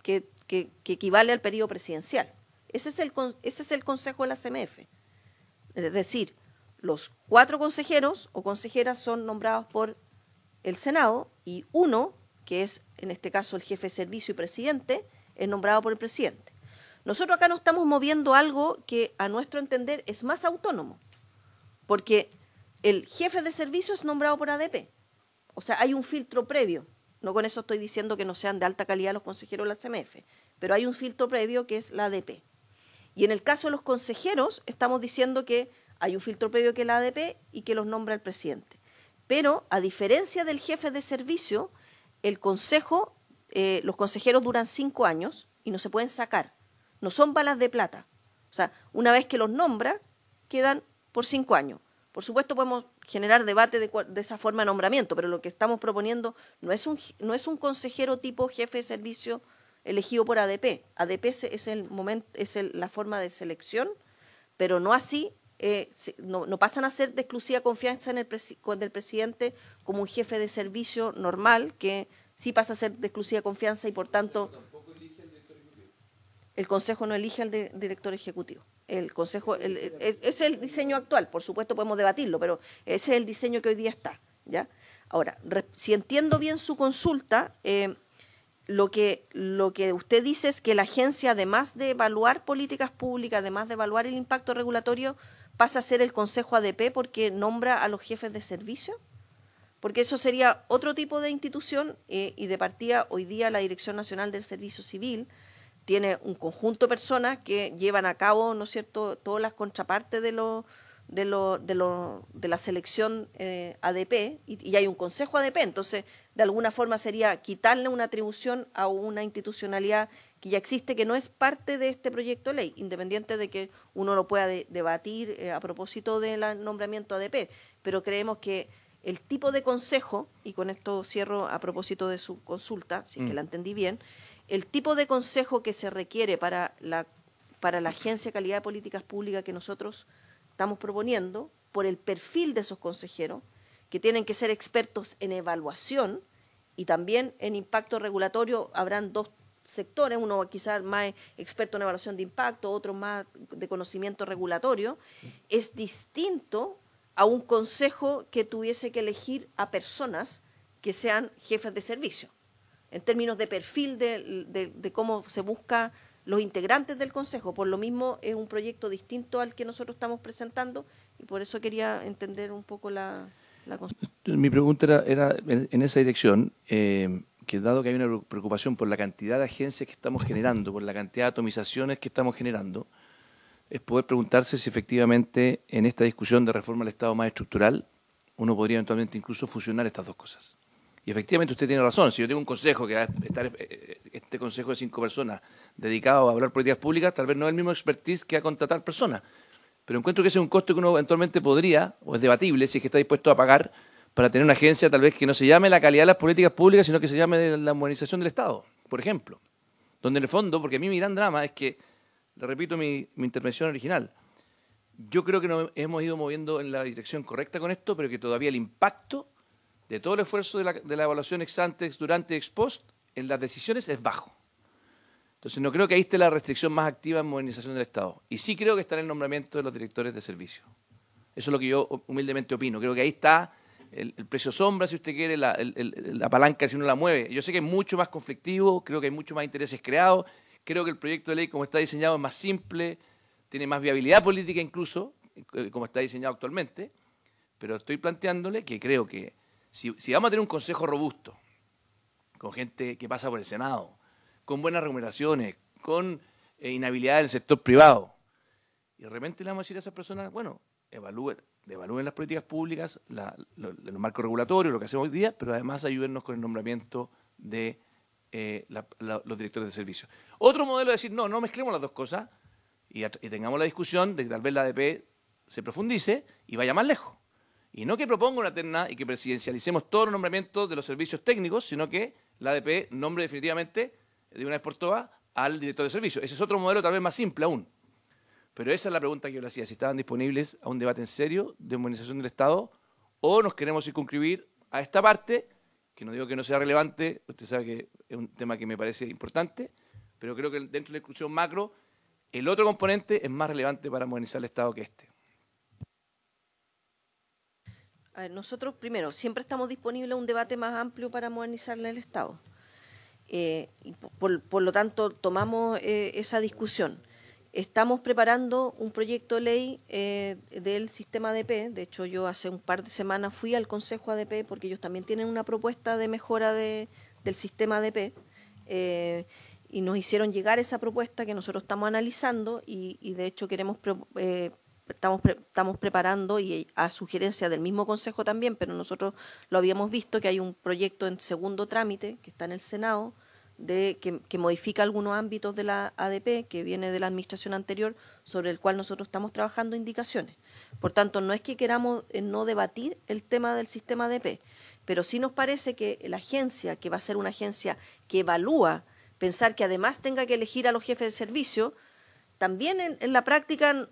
que, equivale al periodo presidencial. Ese es, el, ese es el consejo de la CMF. Es decir, los cuatro consejeros o consejeras son nombrados por el Senado y uno, que es en este caso el jefe de servicio y presidente, es nombrado por el presidente. Nosotros acá no estamos moviendo algo que a nuestro entender es más autónomo, porque el jefe de servicio es nombrado por ADP. O sea, hay un filtro previo. No con eso estoy diciendo que no sean de alta calidad los consejeros de la CMF, pero hay un filtro previo que es la ADP. Y en el caso de los consejeros, estamos diciendo que hay un filtro previo que es la ADP y que los nombra el presidente. Pero, a diferencia del jefe de servicio, el consejo, eh, los consejeros duran cinco años y no se pueden sacar. No son balas de plata. O sea, una vez que los nombra, quedan por cinco años. Por supuesto, podemos generar debate de, esa forma de nombramiento, pero lo que estamos proponiendo no es un, no es un consejero tipo jefe de servicio elegido por ADP. ADP es, el es la forma de selección, pero no así eh, no, pasan a ser de exclusiva confianza en el con el presidente como un jefe de servicio normal, que sí pasa a ser de exclusiva confianza y por tanto... El Consejo no elige al director ejecutivo. El Consejo es el diseño actual, por supuesto podemos debatirlo, pero ese es el diseño que hoy día está. ¿ya? Ahora, si entiendo bien su consulta, eh, lo, que, lo que usted dice es que la agencia, además de evaluar políticas públicas, además de evaluar el impacto regulatorio, pasa a ser el Consejo ADP porque nombra a los jefes de servicio? Porque eso sería otro tipo de institución eh, y de partida hoy día la Dirección Nacional del Servicio Civil tiene un conjunto de personas que llevan a cabo, ¿no es cierto?, todas las contrapartes de de, de la selección eh, ADP y, y, hay un consejo ADP. Entonces, de alguna forma sería quitarle una atribución a una institucionalidad y ya existe, que no es parte de este proyecto de ley, independiente de que uno lo pueda debatir eh, a propósito del nombramiento ADP, pero creemos que el tipo de consejo, y con esto cierro a propósito de su consulta, si que mm. la entendí bien, el tipo de consejo que se requiere para la, para la Agencia de Calidad de Políticas Públicas que nosotros estamos proponiendo, por el perfil de esos consejeros, que tienen que ser expertos en evaluación y también en impacto regulatorio, habrán dos sectores, uno quizás más experto en evaluación de impacto, otro más de conocimiento regulatorio, es distinto a un consejo que tuviese que elegir a personas que sean jefes de servicio, en términos de perfil de, cómo se busca los integrantes del consejo. Por lo mismo es un proyecto distinto al que nosotros estamos presentando y por eso quería entender un poco la... Mi pregunta era, en esa dirección. Eh, que dado que hay una preocupación por la cantidad de agencias que estamos generando, por la cantidad de atomizaciones que estamos generando, es poder preguntarse si efectivamente en esta discusión de reforma del Estado más estructural uno podría eventualmente incluso fusionar estas dos cosas. Y efectivamente usted tiene razón. Si yo tengo un consejo que va a estar, eh, este consejo de cinco personas dedicado a hablar políticas públicas, tal vez no es el mismo expertise que a contratar personas. Pero encuentro que ese es un costo que uno eventualmente podría, o es debatible, si es que está dispuesto a pagar para tener una agencia tal vez que no se llame la calidad de las políticas públicas, sino que se llame la modernización del Estado, por ejemplo. Donde en el fondo, porque a mí mi gran drama es que, le repito mi, intervención original, yo creo que no hemos ido moviendo en la dirección correcta con esto, pero que todavía el impacto de todo el esfuerzo de la, de la evaluación ex ante, ex durante, ex post, en las decisiones es bajo. Entonces no creo que ahí esté la restricción más activa en modernización del Estado. Y sí creo que está en el nombramiento de los directores de servicio. Eso es lo que yo humildemente opino. Creo que ahí está el, precio sombra, si usted quiere, la, palanca si uno la mueve. Yo sé que es mucho más conflictivo, creo que hay mucho más intereses creados, creo que el proyecto de ley como está diseñado es más simple, tiene más viabilidad política incluso, eh, como está diseñado actualmente, pero estoy planteándole que creo que si, vamos a tener un consejo robusto, con gente que pasa por el Senado, con buenas remuneraciones, con eh, inhabilidad del sector privado, y de repente le vamos a decir a esas personas, bueno, evalúe, evalúen las políticas públicas, los marcos regulatorios, marco regulatorio, lo que hacemos hoy día, pero además ayúdennos con el nombramiento de eh, los directores de servicios. Otro modelo es decir, no, no mezclemos las dos cosas y, tengamos la discusión de que tal vez la ADP se profundice y vaya más lejos. Y no que proponga una terna y que presidencialicemos todos los nombramientos de los servicios técnicos, sino que la ADP nombre definitivamente de una vez por todas al director de servicios. Ese es otro modelo tal vez más simple aún. Pero esa es la pregunta que yo le hacía, si estaban disponibles a un debate en serio de modernización del Estado o nos queremos circunscribir a esta parte, que no digo que no sea relevante, usted sabe que es un tema que me parece importante, pero creo que dentro de la discusión macro, el otro componente es más relevante para modernizar el Estado que este. A ver, nosotros primero, siempre estamos disponibles a un debate más amplio para modernizar el Estado. Eh, por, lo tanto, tomamos eh, esa discusión. Estamos preparando un proyecto de ley eh, del sistema ADP. De hecho, yo hace un par de semanas fui al Consejo ADP porque ellos también tienen una propuesta de mejora del sistema ADP. Eh, y nos hicieron llegar esa propuesta que nosotros estamos analizando y, de hecho queremos eh, estamos, estamos preparando y a sugerencia del mismo Consejo también, pero nosotros lo habíamos visto que hay un proyecto en segundo trámite que está en el Senado de, que, modifica algunos ámbitos de la ADP, que viene de la administración anterior, sobre el cual nosotros estamos trabajando indicaciones. Por tanto, no es que queramos eh, no debatir el tema del sistema ADP, pero sí nos parece que la agencia, que va a ser una agencia que evalúa, pensar que además tenga que elegir a los jefes de servicio, también en, la práctica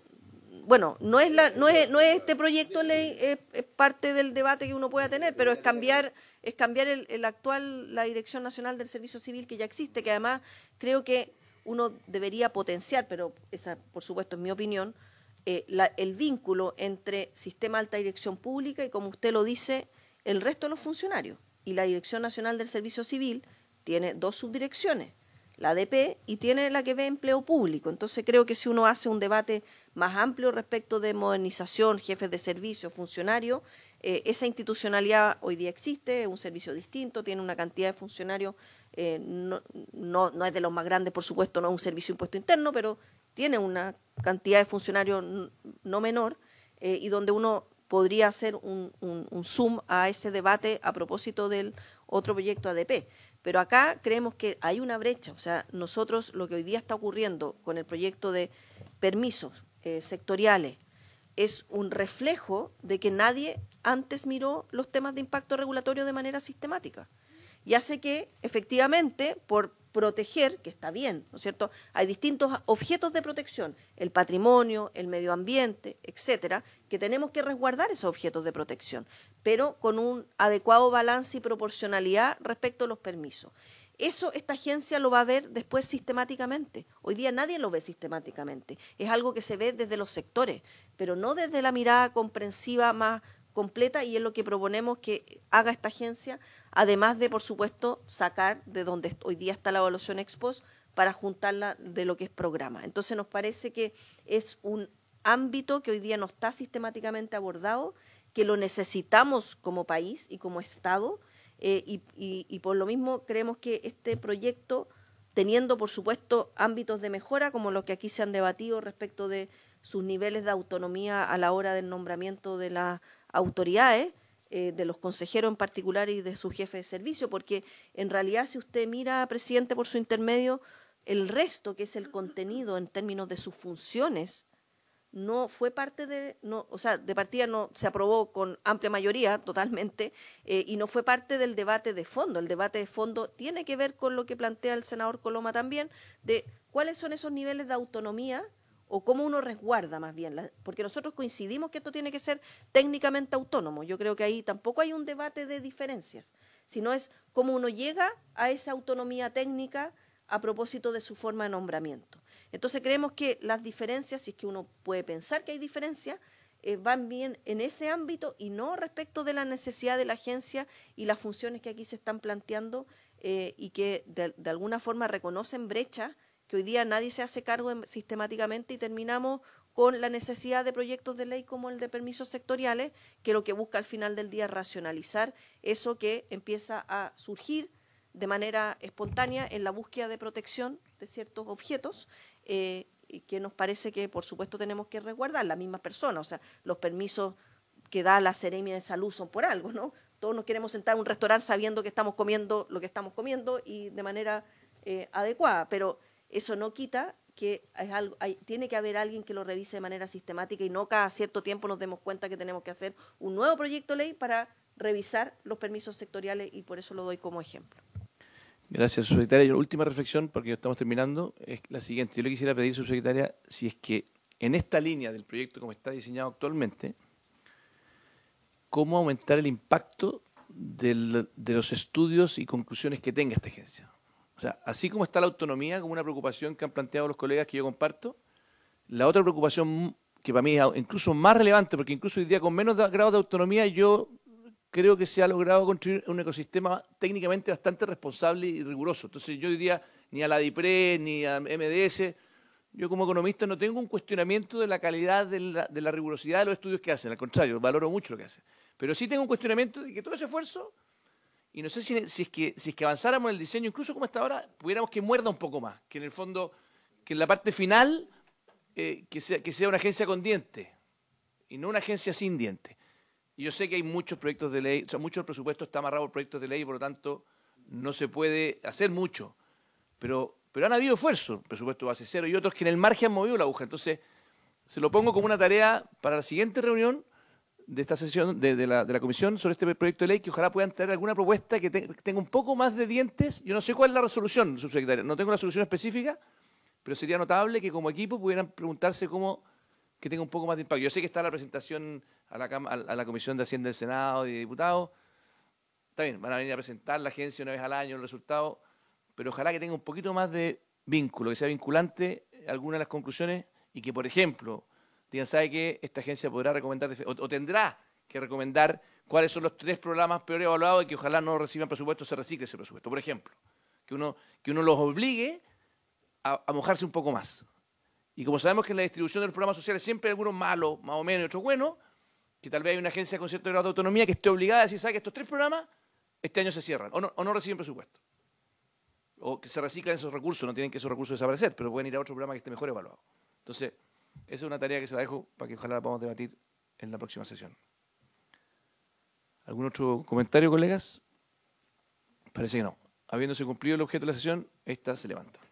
bueno, no es, la, no es, este proyecto de ley, es, parte del debate que uno pueda tener, pero es cambiar es cambiar el, actual, la Dirección Nacional del Servicio Civil que ya existe, que además creo que uno debería potenciar, pero esa por supuesto es mi opinión, eh, el vínculo entre sistema alta dirección pública y como usted lo dice, el resto de los funcionarios. Y la Dirección Nacional del Servicio Civil tiene dos subdirecciones, la DP y tiene la que ve empleo público. Entonces creo que si uno hace un debate más amplio respecto de modernización, jefes de servicio, funcionarios, eh, esa institucionalidad hoy día existe, es un servicio distinto, tiene una cantidad de funcionarios, eh, no, es de los más grandes, por supuesto, no es un servicio impuesto interno, pero tiene una cantidad de funcionarios no menor eh, y donde uno podría hacer un, zoom a ese debate a propósito del otro proyecto ADP. Pero acá creemos que hay una brecha, o sea, nosotros lo que hoy día está ocurriendo con el proyecto de permisos sectoriales, es un reflejo de que nadie antes miró los temas de impacto regulatorio de manera sistemática. Ya hace que, efectivamente, por proteger, que está bien, ¿no es cierto? Hay distintos objetos de protección, el patrimonio, el medio ambiente, etcétera, que tenemos que resguardar esos objetos de protección, pero con un adecuado balance y proporcionalidad respecto a los permisos. Eso esta agencia lo va a ver después sistemáticamente. Hoy día nadie lo ve sistemáticamente. Es algo que se ve desde los sectores, pero no desde la mirada comprensiva más completa y es lo que proponemos que haga esta agencia, además de, por supuesto, sacar de donde hoy día está la evaluación expos para juntarla de lo que es programa. Entonces nos parece que es un ámbito que hoy día no está sistemáticamente abordado, que lo necesitamos como país y como Estado eh, y, por lo mismo creemos que este proyecto, teniendo por supuesto ámbitos de mejora, como los que aquí se han debatido respecto de sus niveles de autonomía a la hora del nombramiento de las autoridades, eh, de los consejeros en particular y de su jefe de servicio, porque en realidad si usted mira, presidente, por su intermedio, el resto, que es el contenido en términos de sus funciones, no fue parte de, no, o sea, de partida no se aprobó con amplia mayoría totalmente eh, y no fue parte del debate de fondo. El debate de fondo tiene que ver con lo que plantea el senador Coloma también, de cuáles son esos niveles de autonomía o cómo uno resguarda más bien, porque nosotros coincidimos que esto tiene que ser técnicamente autónomo. Yo creo que ahí tampoco hay un debate de diferencias, sino es cómo uno llega a esa autonomía técnica a propósito de su forma de nombramiento. Entonces creemos que las diferencias, si es que uno puede pensar que hay diferencias, eh, van bien en ese ámbito y no respecto de la necesidad de la agencia y las funciones que aquí se están planteando eh, y que de, alguna forma reconocen brechas que hoy día nadie se hace cargo em, sistemáticamente y terminamos con la necesidad de proyectos de ley como el de permisos sectoriales, que lo que busca al final del día es racionalizar eso que empieza a surgir de manera espontánea en la búsqueda de protección de ciertos objetos eh, que nos parece que por supuesto tenemos que resguardar las misma persona, o sea, los permisos que da la Seremia de Salud son por algo, ¿no? Todos nos queremos sentar en un restaurante sabiendo que estamos comiendo lo que estamos comiendo y de manera eh, adecuada, pero eso no quita que es algo, tiene que haber alguien que lo revise de manera sistemática y no cada cierto tiempo nos demos cuenta que tenemos que hacer un nuevo proyecto de ley para revisar los permisos sectoriales y por eso lo doy como ejemplo. Gracias, subsecretaria. Y la última reflexión, porque ya estamos terminando, es la siguiente. Yo le quisiera pedir, subsecretaria, si es que en esta línea del proyecto como está diseñado actualmente, cómo aumentar el impacto de los estudios y conclusiones que tenga esta agencia. O sea, así como está la autonomía como una preocupación que han planteado los colegas que yo comparto, la otra preocupación que para mí es incluso más relevante, porque incluso hoy día con menos grado de autonomía yo creo que se ha logrado construir un ecosistema técnicamente bastante responsable y riguroso. Entonces yo diría, ni a la DIPRE, ni a MDS, yo como economista no tengo un cuestionamiento de la calidad, de la, rigurosidad de los estudios que hacen, al contrario, valoro mucho lo que hacen. Pero sí tengo un cuestionamiento de que todo ese esfuerzo, y no sé si, es, que, si avanzáramos en el diseño, incluso como hasta ahora, pudiéramos que muerda un poco más, que en el fondo, que en la parte final, eh, que, sea, que sea una agencia con dientes y no una agencia sin dientes yo sé que hay muchos proyectos de ley, o sea, mucho presupuesto está amarrado por proyectos de ley, por lo tanto, no se puede hacer mucho. Pero, han habido esfuerzos, presupuesto base cero, y otros que en el margen han movido la aguja. Entonces, se lo pongo como una tarea para la siguiente reunión de esta sesión, de, la, comisión sobre este proyecto de ley, que ojalá puedan tener alguna propuesta que, que, tenga un poco más de dientes. Yo no sé cuál es la resolución, subsecretaria, no tengo una solución específica, pero sería notable que como equipo pudieran preguntarse cómo que tenga un poco más de impacto. Yo sé que está la presentación a la, Comisión de Hacienda del Senado y de Diputados. Está bien, van a venir a presentar la agencia una vez al año, el resultado, pero ojalá que tenga un poquito más de vínculo, que sea vinculante eh, alguna de las conclusiones y que, por ejemplo, digan, ¿sabe que Esta agencia podrá recomendar o, tendrá que recomendar cuáles son los tres programas peor evaluados y que ojalá no reciban presupuesto, se recicle ese presupuesto, por ejemplo. Que uno, que uno los obligue a mojarse un poco más. Y como sabemos que en la distribución de los programas sociales siempre hay algunos malos, más o menos, y otros buenos, que tal vez hay una agencia con cierto grado de autonomía que esté obligada a decir, ¿sabe estos tres programas este año se cierran o no, o no reciben presupuesto? O que se reciclan esos recursos, no tienen que esos recursos desaparecer, pero pueden ir a otro programa que esté mejor evaluado. Entonces, esa es una tarea que se la dejo para que ojalá la podamos debatir en la próxima sesión. ¿Algún otro comentario, colegas? Parece que no. Habiéndose cumplido el objeto de la sesión, esta se levanta.